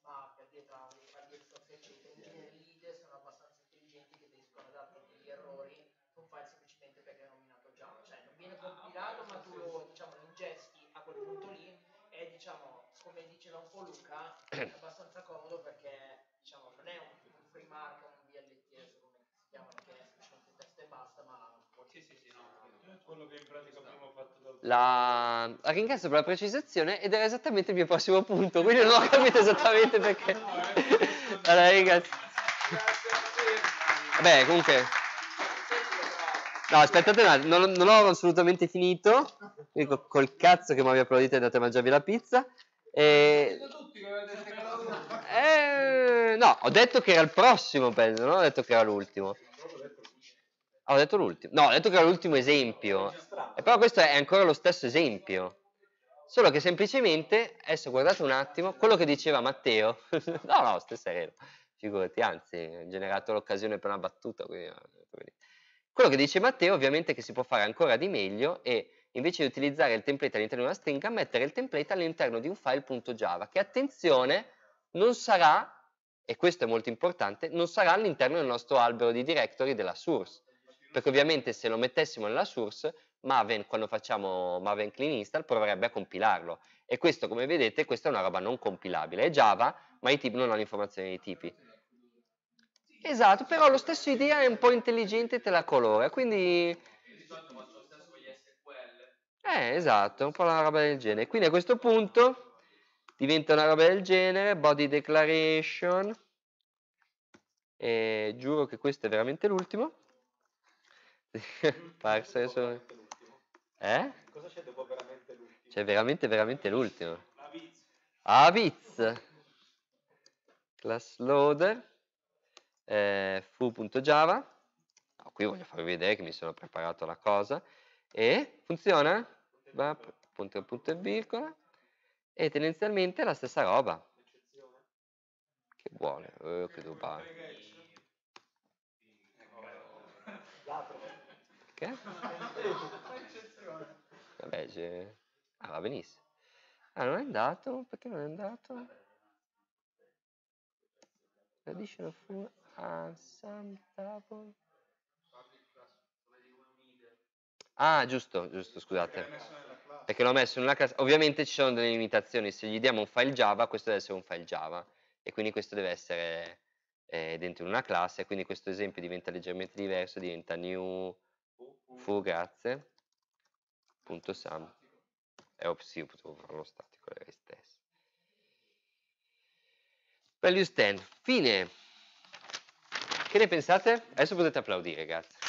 ma per dietro le varie source eccetera, in genere le idee sono abbastanza intelligenti che riescono a darti degli errori su un file semplicemente perché è nominato Java, cioè non viene compilato ma tu diciamo, lo diciamo, ingesti a quel punto lì e diciamo, come diceva un po' Luca, è abbastanza comodo perché è un free market, un DLTS come si chiamano, che è semplicemente testa e basta, ma Sì, sì, sì, no. Eh, Quello che in pratica abbiamo fatto dal... La... la ringrazio per la precisazione ed era esattamente il mio prossimo punto, quindi non ho capito esattamente perché. Eh, allora, ringrazio. Vabbè, comunque... No, aspettate un attimo, non, non ho assolutamente finito. Col, col cazzo che mi avete applaudito e andate a mangiarvi la pizza. E... Eh, eh, no, ho detto che era il prossimo, penso, non ho detto che era l'ultimo. Ah, ho detto l'ultimo. No, ho detto che era l'ultimo esempio. E però questo è ancora lo stesso esempio. Solo che semplicemente, adesso guardate un attimo, quello che diceva Matteo, no, no, stessa sereno, figurati, anzi, ho generato l'occasione per una battuta. Quindi... Eh, quello che dice Matteo ovviamente è che si può fare ancora di meglio e invece di utilizzare il template all'interno di una stringa, mettere il template all'interno di un file.java, che attenzione, non sarà e questo è molto importante, non sarà all'interno del nostro albero di directory della source, perché ovviamente se lo mettessimo nella source, Maven, quando facciamo Maven Clean Install, proverebbe a compilarlo, e questo, come vedete, questa è una roba non compilabile, è Java, ma i tipi non hanno informazioni dei tipi. Esatto, però lo stesso idea è un po' intelligente e te la colora, quindi... Eh, esatto, un po' la roba del genere. Quindi a questo punto diventa una roba del genere, body declaration, e giuro che questo è veramente l'ultimo. Parse sono... Eh? Cosa c'è dopo veramente l'ultimo? C'è veramente veramente l'ultimo. Aviz. Class loader. Eh, foo.java. Oh, qui voglio farvi vedere che mi sono preparato la cosa. E funziona? Va, punto e virgola è tendenzialmente la stessa roba. Che vuole? Eh, che dubbio. Cioè. Che? Vabbè, c'è... Ah, va benissimo. Ah, non è andato? Perché non è andato? Tradition of food ah, table. Ah, giusto, giusto, scusate perché l'ho messo in una classe, ovviamente ci sono delle limitazioni, se gli diamo un file Java, questo deve essere un file Java, e quindi questo deve essere eh, dentro una classe, quindi questo esempio diventa leggermente diverso, diventa new fugazze.sum, eh, oh, sì, potevo farlo statico, lei stesso. Value stand. fine! Che ne pensate? Adesso potete applaudire, ragazzi.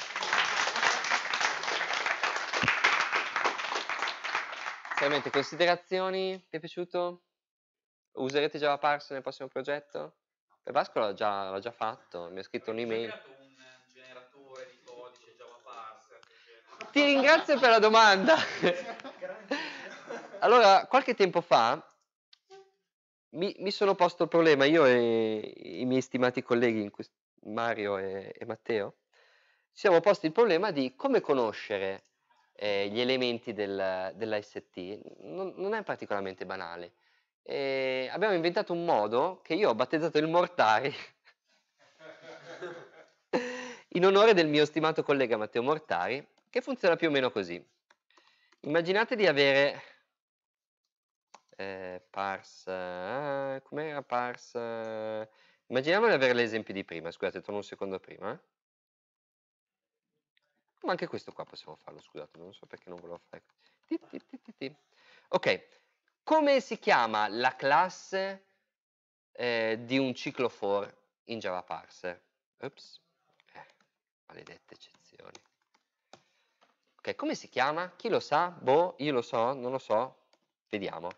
Veramente, considerazioni? Ti è piaciuto? Userete Java Parse nel prossimo progetto? Per Vasco l'ha già, già, fatto, mi ha scritto un'email. Eh, un generatore di codice Java Parse. Ti ringrazio per la domanda. allora, qualche tempo fa mi, mi, sono posto il problema, io e i miei stimati colleghi, Mario e, e Matteo, ci siamo posti il problema di come conoscere eh, gli elementi del, dell'AST, non, non, è particolarmente banale. E eh, abbiamo inventato un modo che io ho battezzato il Mortari in onore del mio stimato collega Matteo Mortari, che funziona più o meno così. Immaginate di avere eh, parse, eh, com'era parse, immaginiamo di avere l'esempio di prima, scusate, torno un secondo prima. Eh. Ma anche questo qua possiamo farlo, scusate, non so perché non volevo fare. Ti, ti, ti, ok, come si chiama la classe eh, di un ciclo for in Java Parser? Ops, eh, maledette eccezioni. Ok, come si chiama? Chi lo sa? Boh, io lo so, non lo so, vediamo.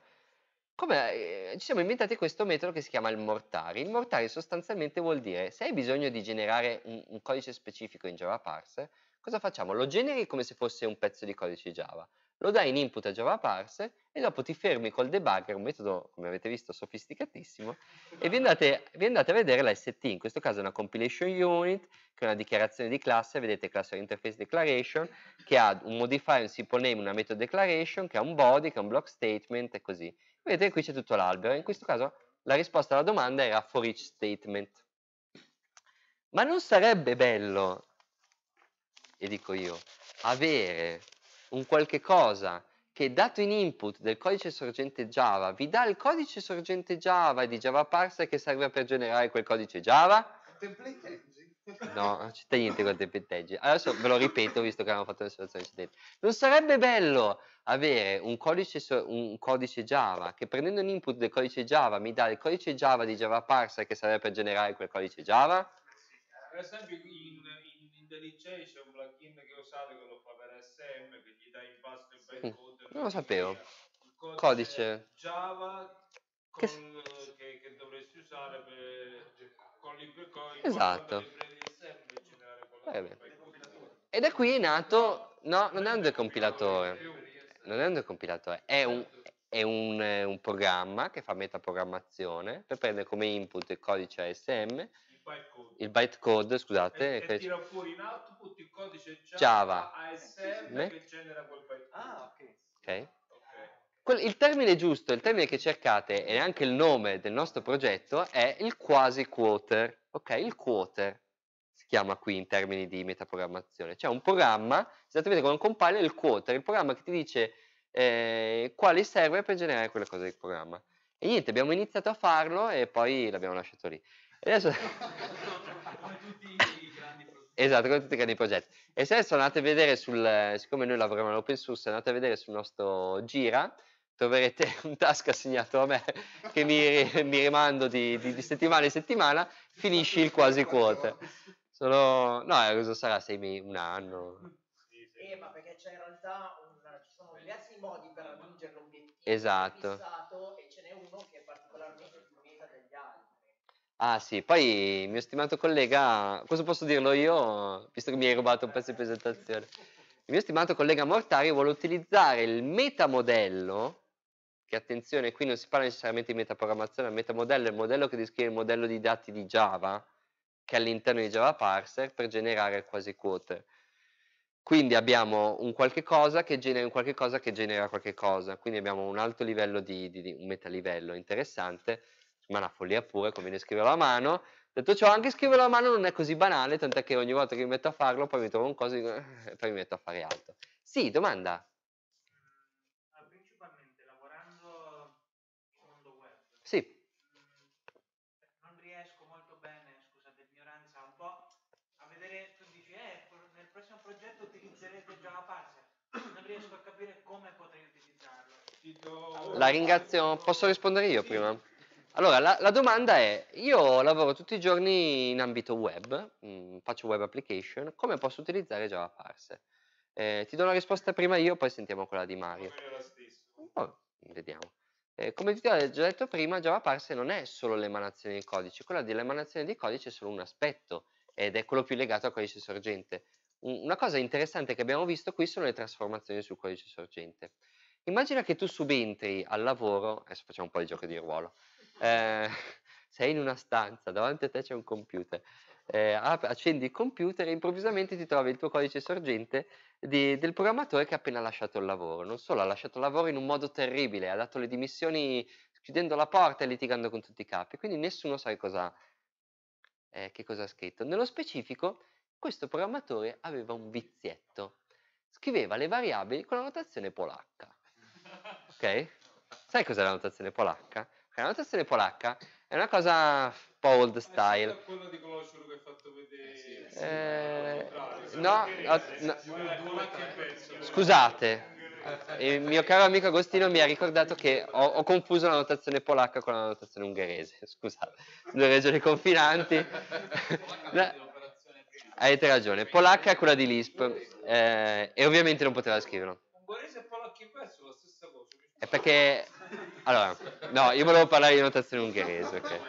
Come, eh, ci siamo inventati questo metodo che si chiama il mortari. Il mortari sostanzialmente vuol dire se hai bisogno di generare un, un codice specifico in Java Parser, Cosa facciamo? Lo generi come se fosse un pezzo di codice Java, lo dai in input a Java parse e dopo ti fermi col debugger, un metodo come avete visto sofisticatissimo, e vi andate, vi andate a vedere la ST, in questo caso è una compilation unit, che è una dichiarazione di classe, vedete classe interface declaration, che ha un modifier, un simple name, una method declaration, che ha un body, che ha un block statement e così. Vedete qui c'è tutto l'albero, in questo caso la risposta alla domanda era for each statement. Ma non sarebbe bello e dico io, avere un qualche cosa che dato in input del codice sorgente Java vi dà il codice sorgente Java di Java Parser che serve per generare quel codice Java? No, non c'è niente con templateggi. Adesso ve lo ripeto visto che abbiamo fatto l'osservazione precedente. Non sarebbe bello avere un codice, un codice Java che prendendo un input del codice Java mi dà il codice Java di Java Parser che serve per generare quel codice Java? Eh, per esempio in, in IntelliJ c'è un plugin che usate che lo fa per SM che gli dà in pasto il bytecode. Mm. Non lo sapevo. Codice, codice, Java con, che... Che, che... dovresti usare per, con l'Ipercoin. Esatto. Sempre, Ed è qui nato, no, non è un decompilatore, non è un decompilatore, è un, è un, un programma che fa metaprogrammazione per prendere come input il codice ASM bytecode, il bytecode scusate, e, che e tira fuori in output il codice Java, Java. ASM che genera quel bytecode. Ah, ok. okay. Il termine giusto, il termine che cercate e anche il nome del nostro progetto è il quasi quarter, ok? Il quarter si chiama qui in termini di metaprogrammazione, cioè un programma, esattamente come un compiler, il quarter, il programma che ti dice eh, quali serve per generare quelle cose del programma. E niente, abbiamo iniziato a farlo e poi l'abbiamo lasciato lì. E adesso... Esatto, come tutti i grandi progetti. E se adesso andate a vedere sul, eh, siccome noi lavoriamo all'open source, andate a vedere sul nostro Gira, troverete un task assegnato a me che mi, mi rimando di, di, di, settimana in settimana, finisci il quasi quota. Solo, no, eh, cosa sarà? Sei mesi, un anno? Eh, ma perché c'è in realtà un, ci sono diversi modi per raggiungere l'obiettivo esatto. fissato Ah sì, poi mio stimato collega, questo posso dirlo io, visto che mi hai rubato un pezzo di presentazione. Il mio stimato collega Mortari vuole utilizzare il metamodello, che attenzione, qui non si parla necessariamente di metaprogrammazione, il metamodello è il modello che descrive il modello di dati di Java, che è all'interno di Java Parser, per generare quasi quote. Quindi abbiamo un qualche cosa che genera un qualche cosa che genera qualche cosa, quindi abbiamo un alto livello di, di, di un metalivello interessante ma una follia pure, conviene scriverlo a mano. Detto ciò, anche scriverlo a mano non è così banale, tant'è che ogni volta che mi metto a farlo, poi mi trovo un coso e eh, eh, eh", poi mi metto a fare altro. Sì, domanda? Ah, principalmente lavorando in mondo web. Sì. Mm, non riesco molto bene, scusate l'ignoranza, un po' a vedere, tu dici, eh, nel prossimo progetto utilizzerete già la Parser. Non riesco a capire come potrei utilizzarlo. La ringrazio, posso rispondere io sì. prima? Allora, la, la, domanda è, io lavoro tutti i giorni in ambito web, mh, mm, faccio web application, come posso utilizzare Java Parse? Eh, ti do una risposta prima io, poi sentiamo quella di Mario. Oh, vediamo. Eh, come ti ho già detto prima, Java Parse non è solo l'emanazione di codice, quella dell'emanazione di codice è solo un aspetto ed è quello più legato al codice sorgente. Una cosa interessante che abbiamo visto qui sono le trasformazioni sul codice sorgente. Immagina che tu subentri al lavoro, adesso facciamo un po' di gioco di ruolo, eh, sei in una stanza, davanti a te c'è un computer, eh, accendi il computer e improvvisamente ti trovi il tuo codice sorgente di, del programmatore che ha appena lasciato il lavoro. Non solo, ha lasciato il lavoro in un modo terribile, ha dato le dimissioni chiudendo la porta e litigando con tutti i capi, quindi nessuno sa cosa, eh, che cosa ha scritto. Nello specifico, questo programmatore aveva un vizietto, scriveva le variabili con la notazione polacca. Ok? Sai cos'è la notazione polacca? la nostra storia polacca è una cosa un po' old style. È quella di Glocciolo che ha fatto vedere. Eh eh eh, no, scusate. Il mio caro amico Agostino mi ha ricordato che ho, ho, confuso la notazione polacca con la notazione ungherese. Scusate, due regioni confinanti. Avete ragione, polacca è quella di Lisp eh, e ovviamente non poteva scriverlo. Ungherese e polacca inverso, lo stesso è perché... Allora, no, io volevo parlare di notazione ungherese, ok?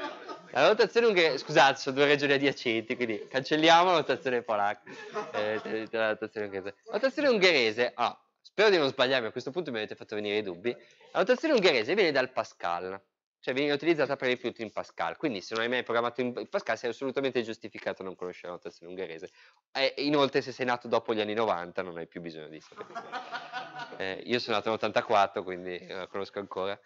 La notazione ungherese, scusate, sono due regioni adiacenti, quindi cancelliamo la notazione polacca. Eh, la notazione ungherese. La notazione ungherese, ah, spero di non sbagliarmi, a questo punto mi avete fatto venire i dubbi. La notazione ungherese viene dal Pascal, cioè viene utilizzata per i rifiuti in Pascal. Quindi se non hai mai programmato in Pascal sei assolutamente giustificato a non conoscere la notazione ungherese. E eh, inoltre se sei nato dopo gli anni 90 non hai più bisogno di sapere. eh, io sono nato nell'84 quindi eh, la conosco ancora.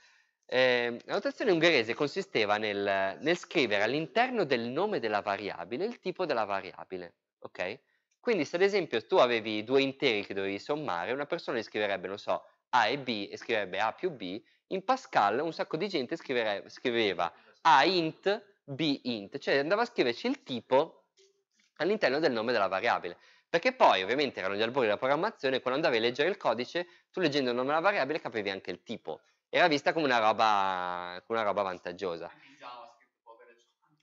Eh, la notazione ungherese consisteva nel, nel, scrivere all'interno del nome della variabile il tipo della variabile, ok? Quindi se ad esempio tu avevi due interi che dovevi sommare, una persona li scriverebbe, non so, A e B e scriverebbe A più B in Pascal un sacco di gente scriveva A int, B int, cioè andava a scriverci il tipo all'interno del nome della variabile. Perché poi ovviamente erano gli albori della programmazione, quando andavi a leggere il codice, tu leggendo il nome della variabile capivi anche il tipo. Era vista come una roba, come una roba vantaggiosa.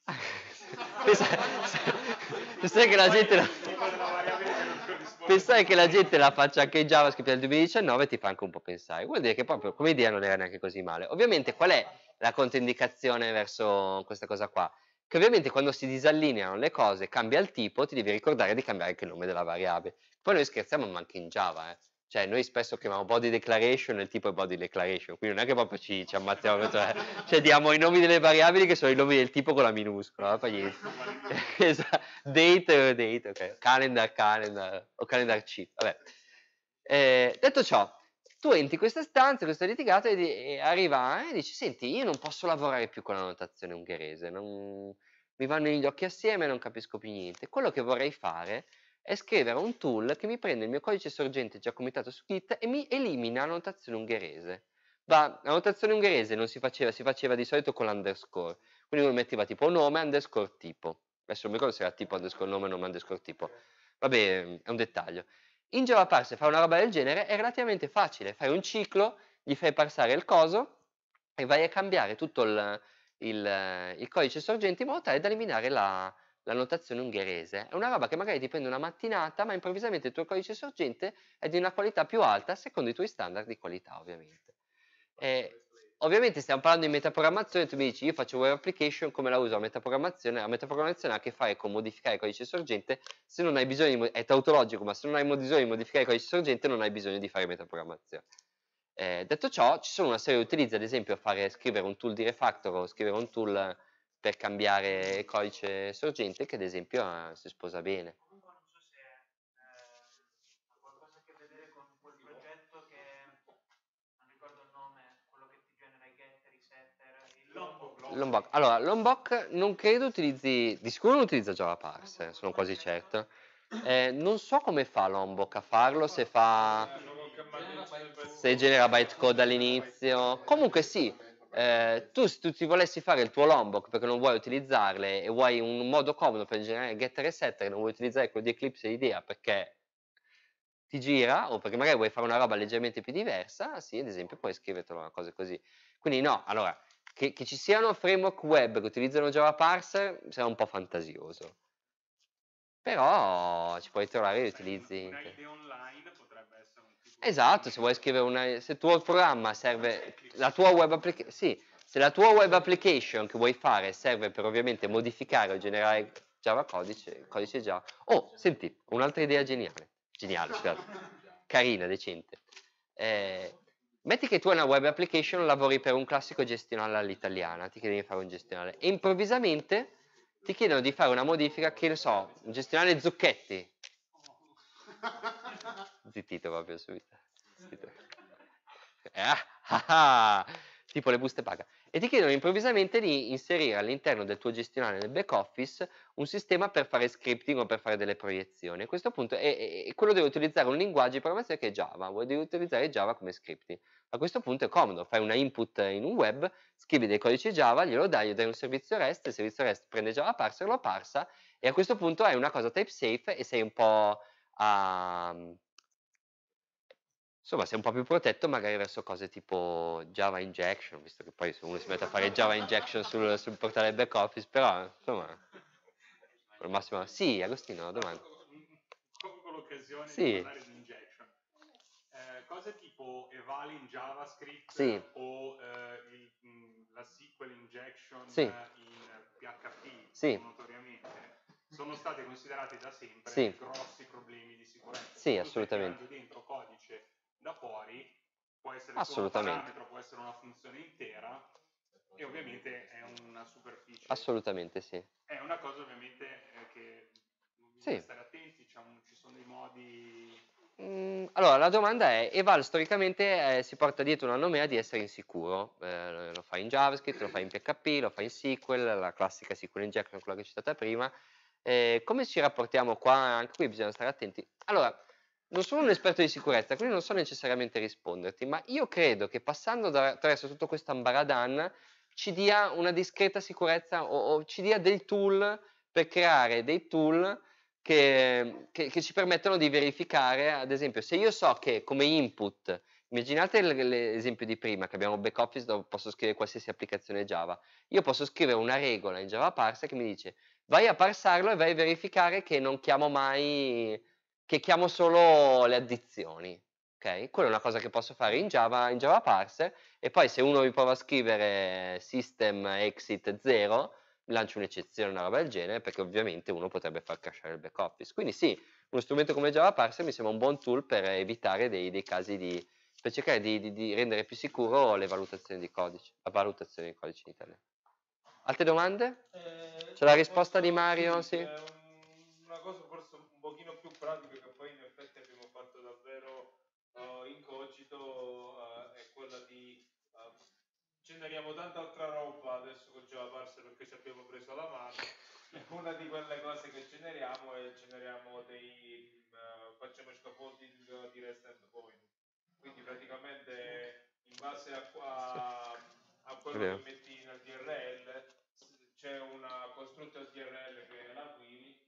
Sai che la gente... La pensare che la gente la faccia anche in JavaScript nel 2019 ti fa anche un po' pensare. Vuol dire che proprio come idea non era neanche così male. Ovviamente qual è la controindicazione verso questa cosa qua? Che ovviamente quando si disallineano le cose, cambia il tipo, ti devi ricordare di cambiare anche il nome della variabile. Poi noi scherziamo, ma anche in Java, eh cioè noi spesso chiamiamo body declaration il tipo è body declaration, quindi non è che proprio ci, ci ammazziamo, cioè, cioè, diamo i nomi delle variabili che sono i nomi del tipo con la minuscola, fa niente. date, date, ok, calendar, calendar, o calendar C, vabbè. Eh, detto ciò, tu entri in questa stanza, questo litigato, e, e arriva eh, e dici, senti, io non posso lavorare più con la notazione ungherese, non... mi vanno gli occhi assieme non capisco più niente, quello che vorrei fare è è scrivere un tool che mi prende il mio codice sorgente già comitato su Git e mi elimina la notazione ungherese. Va, la notazione ungherese non si faceva, si faceva di solito con l'underscore, quindi uno metteva tipo nome, underscore tipo. Adesso non mi ricordo se era tipo underscore nome nome underscore tipo. Vabbè, è un dettaglio. In Java Parse fare una roba del genere è relativamente facile, fai un ciclo, gli fai passare il coso e vai a cambiare tutto il, il, il codice sorgente in modo tale da eliminare la, la notazione ungherese. È una roba che magari ti prende una mattinata, ma improvvisamente il tuo codice sorgente è di una qualità più alta, secondo i tuoi standard di qualità, ovviamente. E, eh, ovviamente stiamo parlando di metaprogrammazione, tu mi dici io faccio web application, come la uso la metaprogrammazione? La metaprogrammazione ha a che fare con modificare il codice sorgente, se non hai bisogno, di, è tautologico, ma se non hai bisogno di modificare il codice sorgente non hai bisogno di fare metaprogrammazione. Eh, detto ciò, ci sono una serie di utilizzi, ad esempio fare, scrivere un tool di refactor o scrivere un tool per cambiare codice sorgente che ad esempio eh, si sposa bene. Lombok. Allora, Lombok non credo utilizzi, di sicuro non utilizza Java Parse, sono quasi certo. Eh, non so come fa Lombok a farlo, se fa eh, se genera bytecode all'inizio. Comunque sì, eh, tu se tu ti volessi fare il tuo Lombok perché non vuoi utilizzarle e vuoi un modo comodo per generare getter e setter, non vuoi utilizzare quello di Eclipse e Idea perché ti gira o perché magari vuoi fare una roba leggermente più diversa, sì, ad esempio puoi scrivertelo una cosa così. Quindi no, allora, che, che ci siano framework web che utilizzano Java Parser sarà un po' fantasioso. Però ci puoi trovare e utilizzi... Un'idea online Esatto, se vuoi scrivere una... se il tuo programma serve... La tua web application... Sì, se la tua web application che vuoi fare serve per ovviamente modificare o generare Java codice, codice Java... Oh, senti, un'altra idea geniale. Geniale, scusate. Carina, decente. Eh, metti che tu hai una web application, lavori per un classico gestionale all'italiana, ti chiedono di fare un gestionale, e improvvisamente ti chiedono di fare una modifica, che ne so, un gestionale zucchetti. Zittito proprio subito. Zittito. Eh, ah, ah, ah, tipo le buste paga. E ti chiedono improvvisamente di inserire all'interno del tuo gestionale nel back office un sistema per fare scripting o per fare delle proiezioni. A questo punto è, è, quello devi utilizzare un linguaggio di programmazione che è Java, vuoi utilizzare Java come scripting. A questo punto è comodo, fai una input in un web, scrivi dei codici Java, glielo dai, gli dai un servizio REST, il servizio REST prende Java parser, lo parsa e a questo punto hai una cosa type safe e sei un po' Um, insomma sei un po' più protetto magari verso cose tipo Java Injection, visto che poi se uno si mette a fare Java Injection sul, sul portale back office, però insomma, al massimo... Sì, Agostino, una domanda. Colgo l'occasione sì. di parlare di injection. Eh, cose tipo eval in JavaScript sì. o eh, il, mm, la SQL injection sì. Eh, in PHP, sì. notoriamente, sono state considerate da sempre grossi problemi di sicurezza. Sì, assolutamente. dentro codice da fuori, può essere solo un parametro, può essere una funzione intera e ovviamente è una superficie. Assolutamente sì. È una cosa ovviamente eh, che bisogna sì. stare attenti, diciamo, ci sono dei modi... Mm, allora, la domanda è, Eval storicamente eh, si porta dietro una nomea di essere insicuro, eh, lo fa in JavaScript, lo fa in PHP, lo fa in SQL, la classica SQL injection, quella che è citata prima, eh, come ci rapportiamo qua? Anche qui bisogna stare attenti. Allora, non sono un esperto di sicurezza, quindi non so necessariamente risponderti, ma io credo che passando da, attraverso tutto questo ambaradan ci dia una discreta sicurezza o, o, ci dia dei tool per creare dei tool che, che, che, ci permettono di verificare, ad esempio, se io so che come input, immaginate l'esempio di prima che abbiamo back office dove posso scrivere qualsiasi applicazione Java, io posso scrivere una regola in Java parser che mi dice vai a parsarlo e vai a verificare che non chiamo mai che chiamo solo le addizioni. Ok? Quella è una cosa che posso fare in Java, in Java parser, e poi se uno mi prova a scrivere system exit 0, lancio un'eccezione, una roba del genere, perché ovviamente uno potrebbe far crashare il back office. Quindi sì, uno strumento come Java parser mi sembra un buon tool per evitare dei, dei casi di, per cercare di, di, di, rendere più sicuro le valutazioni di codice, la valutazione di codice in italiano. Altre domande? Eh, C'è la risposta di Mario? Sì. generiamo tanta altra roba adesso con Java Parse perché ci abbiamo preso la mano. Una di quelle cose che generiamo è generiamo dei uh, facciamo questo folding di rest and point. Quindi praticamente in base a, a, a quello che metti nel DRL c'è una costrutta DRL che è la query.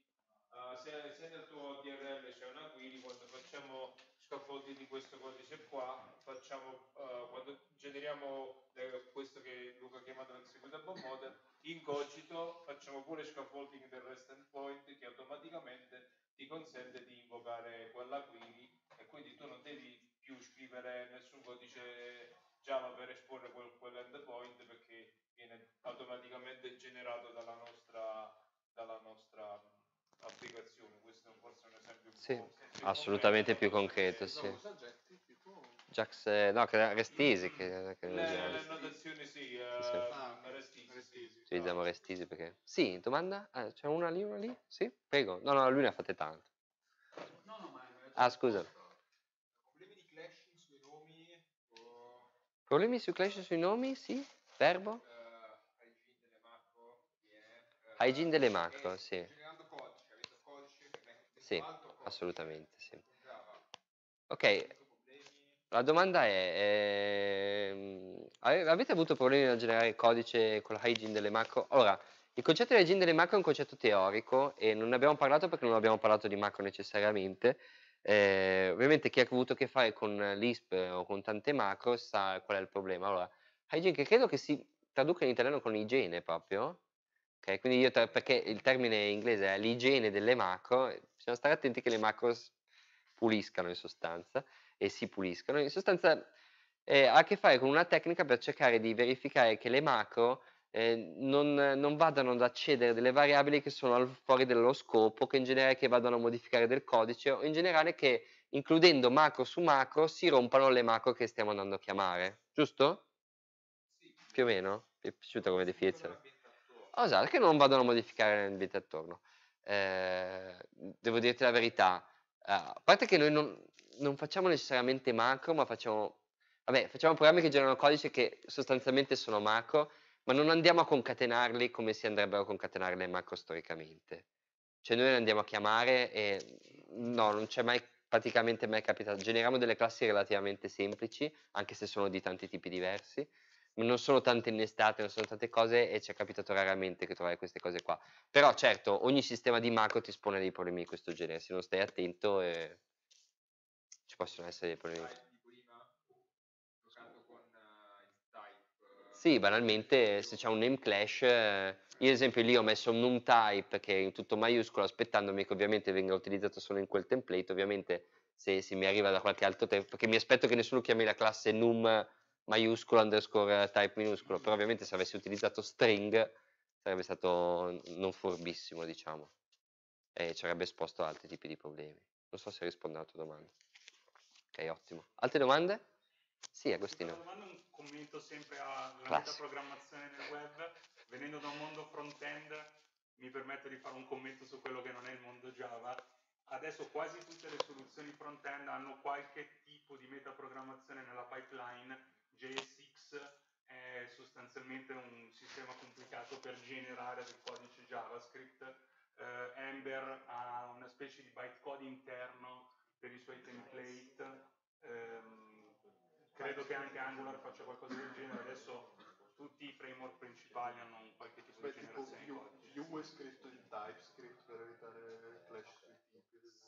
Uh, se, se nel tuo DRL c'è una query, quando facciamo scaffoldi di questo codice qua, facciamo, uh, quando generiamo eh, questo che Luca ha chiamato l'executable model, in Cogito facciamo pure scaffolding del REST endpoint che automaticamente ti consente di invocare quella query e quindi tu non devi più scrivere nessun codice Java per esporre quel, quell'endpoint perché viene automaticamente generato dalla nostra, dalla nostra applicazioni, questo è un, forse un esempio più Sì, assolutamente più concreto, sì. Jax, no, che Restisi. Che, che le, le notazioni sì, eh, sì. Ah, Restisi. Restisi. Diciamo Restisi perché... Sì, domanda? Ah, c'è una lì, una lì? Sì? Prego. No, no, lui ne ha fatte tante. No, no, ma... Ah, scusa. Problemi di clash sui nomi? O... Problemi su clash sui nomi? Sì? Verbo? Uh, Hygiene delle macro. Yeah. Hygiene eh, delle macro, sì. Sì, assolutamente sì. Ok, la domanda è, è, ehm, avete avuto problemi nel generare codice con la hygiene delle macro? Allora, il concetto di hygiene delle macro è un concetto teorico e non ne abbiamo parlato perché non abbiamo parlato di macro necessariamente. Eh, ovviamente chi ha avuto a che fare con l'ISP o con tante macro sa qual è il problema. Allora, hygiene che credo che si traduca in italiano con igiene proprio, Okay? Quindi io, tra, perché il termine inglese è l'igiene delle macro, eh, bisogna stare attenti che le macro puliscano in sostanza e si puliscano. In sostanza eh, ha a che fare con una tecnica per cercare di verificare che le macro eh, non, non, vadano ad accedere delle variabili che sono al, fuori dello scopo, che in generale che vadano a modificare del codice o in generale che includendo macro su macro si rompano le macro che stiamo andando a chiamare, giusto? Sì. Più o meno? Ti è piaciuta come definizione? Osar ah, esatto, che non vadano a modificare l'ambiente attorno. Eh, devo dirti la verità, eh, a parte che noi non, non, facciamo necessariamente macro, ma facciamo, vabbè, facciamo programmi che generano codice che sostanzialmente sono macro, ma non andiamo a concatenarli come si andrebbero a concatenare macro storicamente. Cioè noi le andiamo a chiamare e no, non c'è mai praticamente mai capitato. Generiamo delle classi relativamente semplici, anche se sono di tanti tipi diversi non sono tante in estate, non sono tante cose e ci è capitato raramente che trovare queste cose qua. Però certo, ogni sistema di macro ti espone dei problemi di questo genere, se non stai attento eh, ci possono essere dei problemi. Eh, eh, sì, banalmente se c'è un name clash, eh, io ad esempio lì ho messo un num type che è in tutto maiuscolo aspettandomi che ovviamente venga utilizzato solo in quel template, ovviamente se, se mi arriva da qualche altro tempo, perché mi aspetto che nessuno chiami la classe num maiuscolo underscore type minuscolo, però ovviamente se avessi utilizzato string sarebbe stato non furbissimo, diciamo, e ci avrebbe esposto altri tipi di problemi. Non so se rispondo alla tua domanda. Ok, ottimo. Altre domande? Sì, Agostino. Una domanda, un commento sempre alla programmazione nel web. Venendo da un mondo front-end, mi permetto di fare un commento su quello che non è il mondo Java. Adesso quasi tutte le soluzioni front-end hanno qualche tipo di metaprogrammazione nella pipeline JSX è sostanzialmente un sistema complicato per generare del codice JavaScript. Eh, Ember ha una specie di bytecode interno per i suoi template. Eh, credo che anche Angular faccia qualcosa del genere. Adesso tutti i framework principali hanno un qualche tipo Beh, di generazione tipo, di codice. Vue è scritto in TypeScript per evitare flash.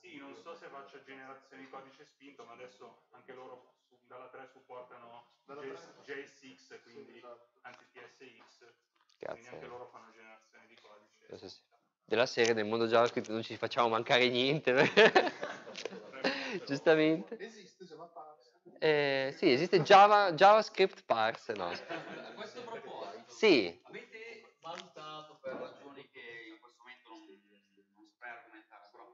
Sì, non so se faccia generazione di codice spinto, ma adesso anche loro dalla 3 supportano dalla J, 3. J6, quindi sì, esatto. anche PSX, Cazzo. quindi anche eh. loro fanno generazione di codice. Sì, sì. Della serie del mondo JavaScript non ci facciamo mancare niente. Giustamente. Esiste Java Parse. Eh, sì, esiste Java, JavaScript Parse. No. A questo proposito, sì. avete valutato per ragioni che in questo momento non, non saprei argomentare, però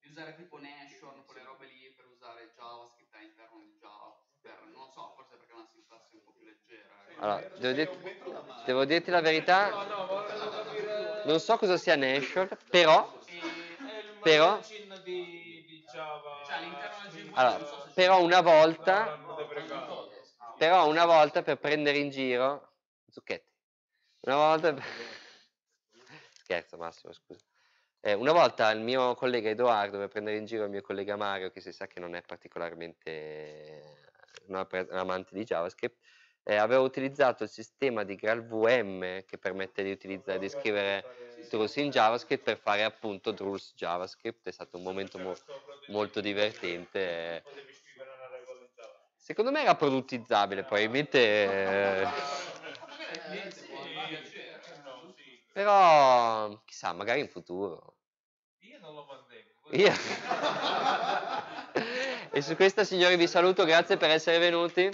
di usare tipo Nation, quelle robe lì per usare JavaScript all'interno di Java per, non so, forse perché è una sintassi un po' più leggera. Eh. Allora, devo, det- devo dirti la verità, non so cosa sia Nation, però... Però, cioè, allora, però una volta, però una volta per prendere in giro, Zucchetti, una volta, scherzo Massimo, scusa, eh, una volta il mio collega Edoardo per prendere in giro il mio collega Mario, che si sa che non è particolarmente una, un amante di JavaScript, eh, avevo utilizzato il sistema di GraalVM che permette di, utilizzare, di scrivere Drus in JavaScript per fare appunto Drus JavaScript, è stato un momento mo molto divertente. Secondo me era produttizzabile, probabilmente... Eh, però, chissà, magari in futuro. Io non lo mantengo. Io... E su questa signori vi saluto, grazie per essere venuti.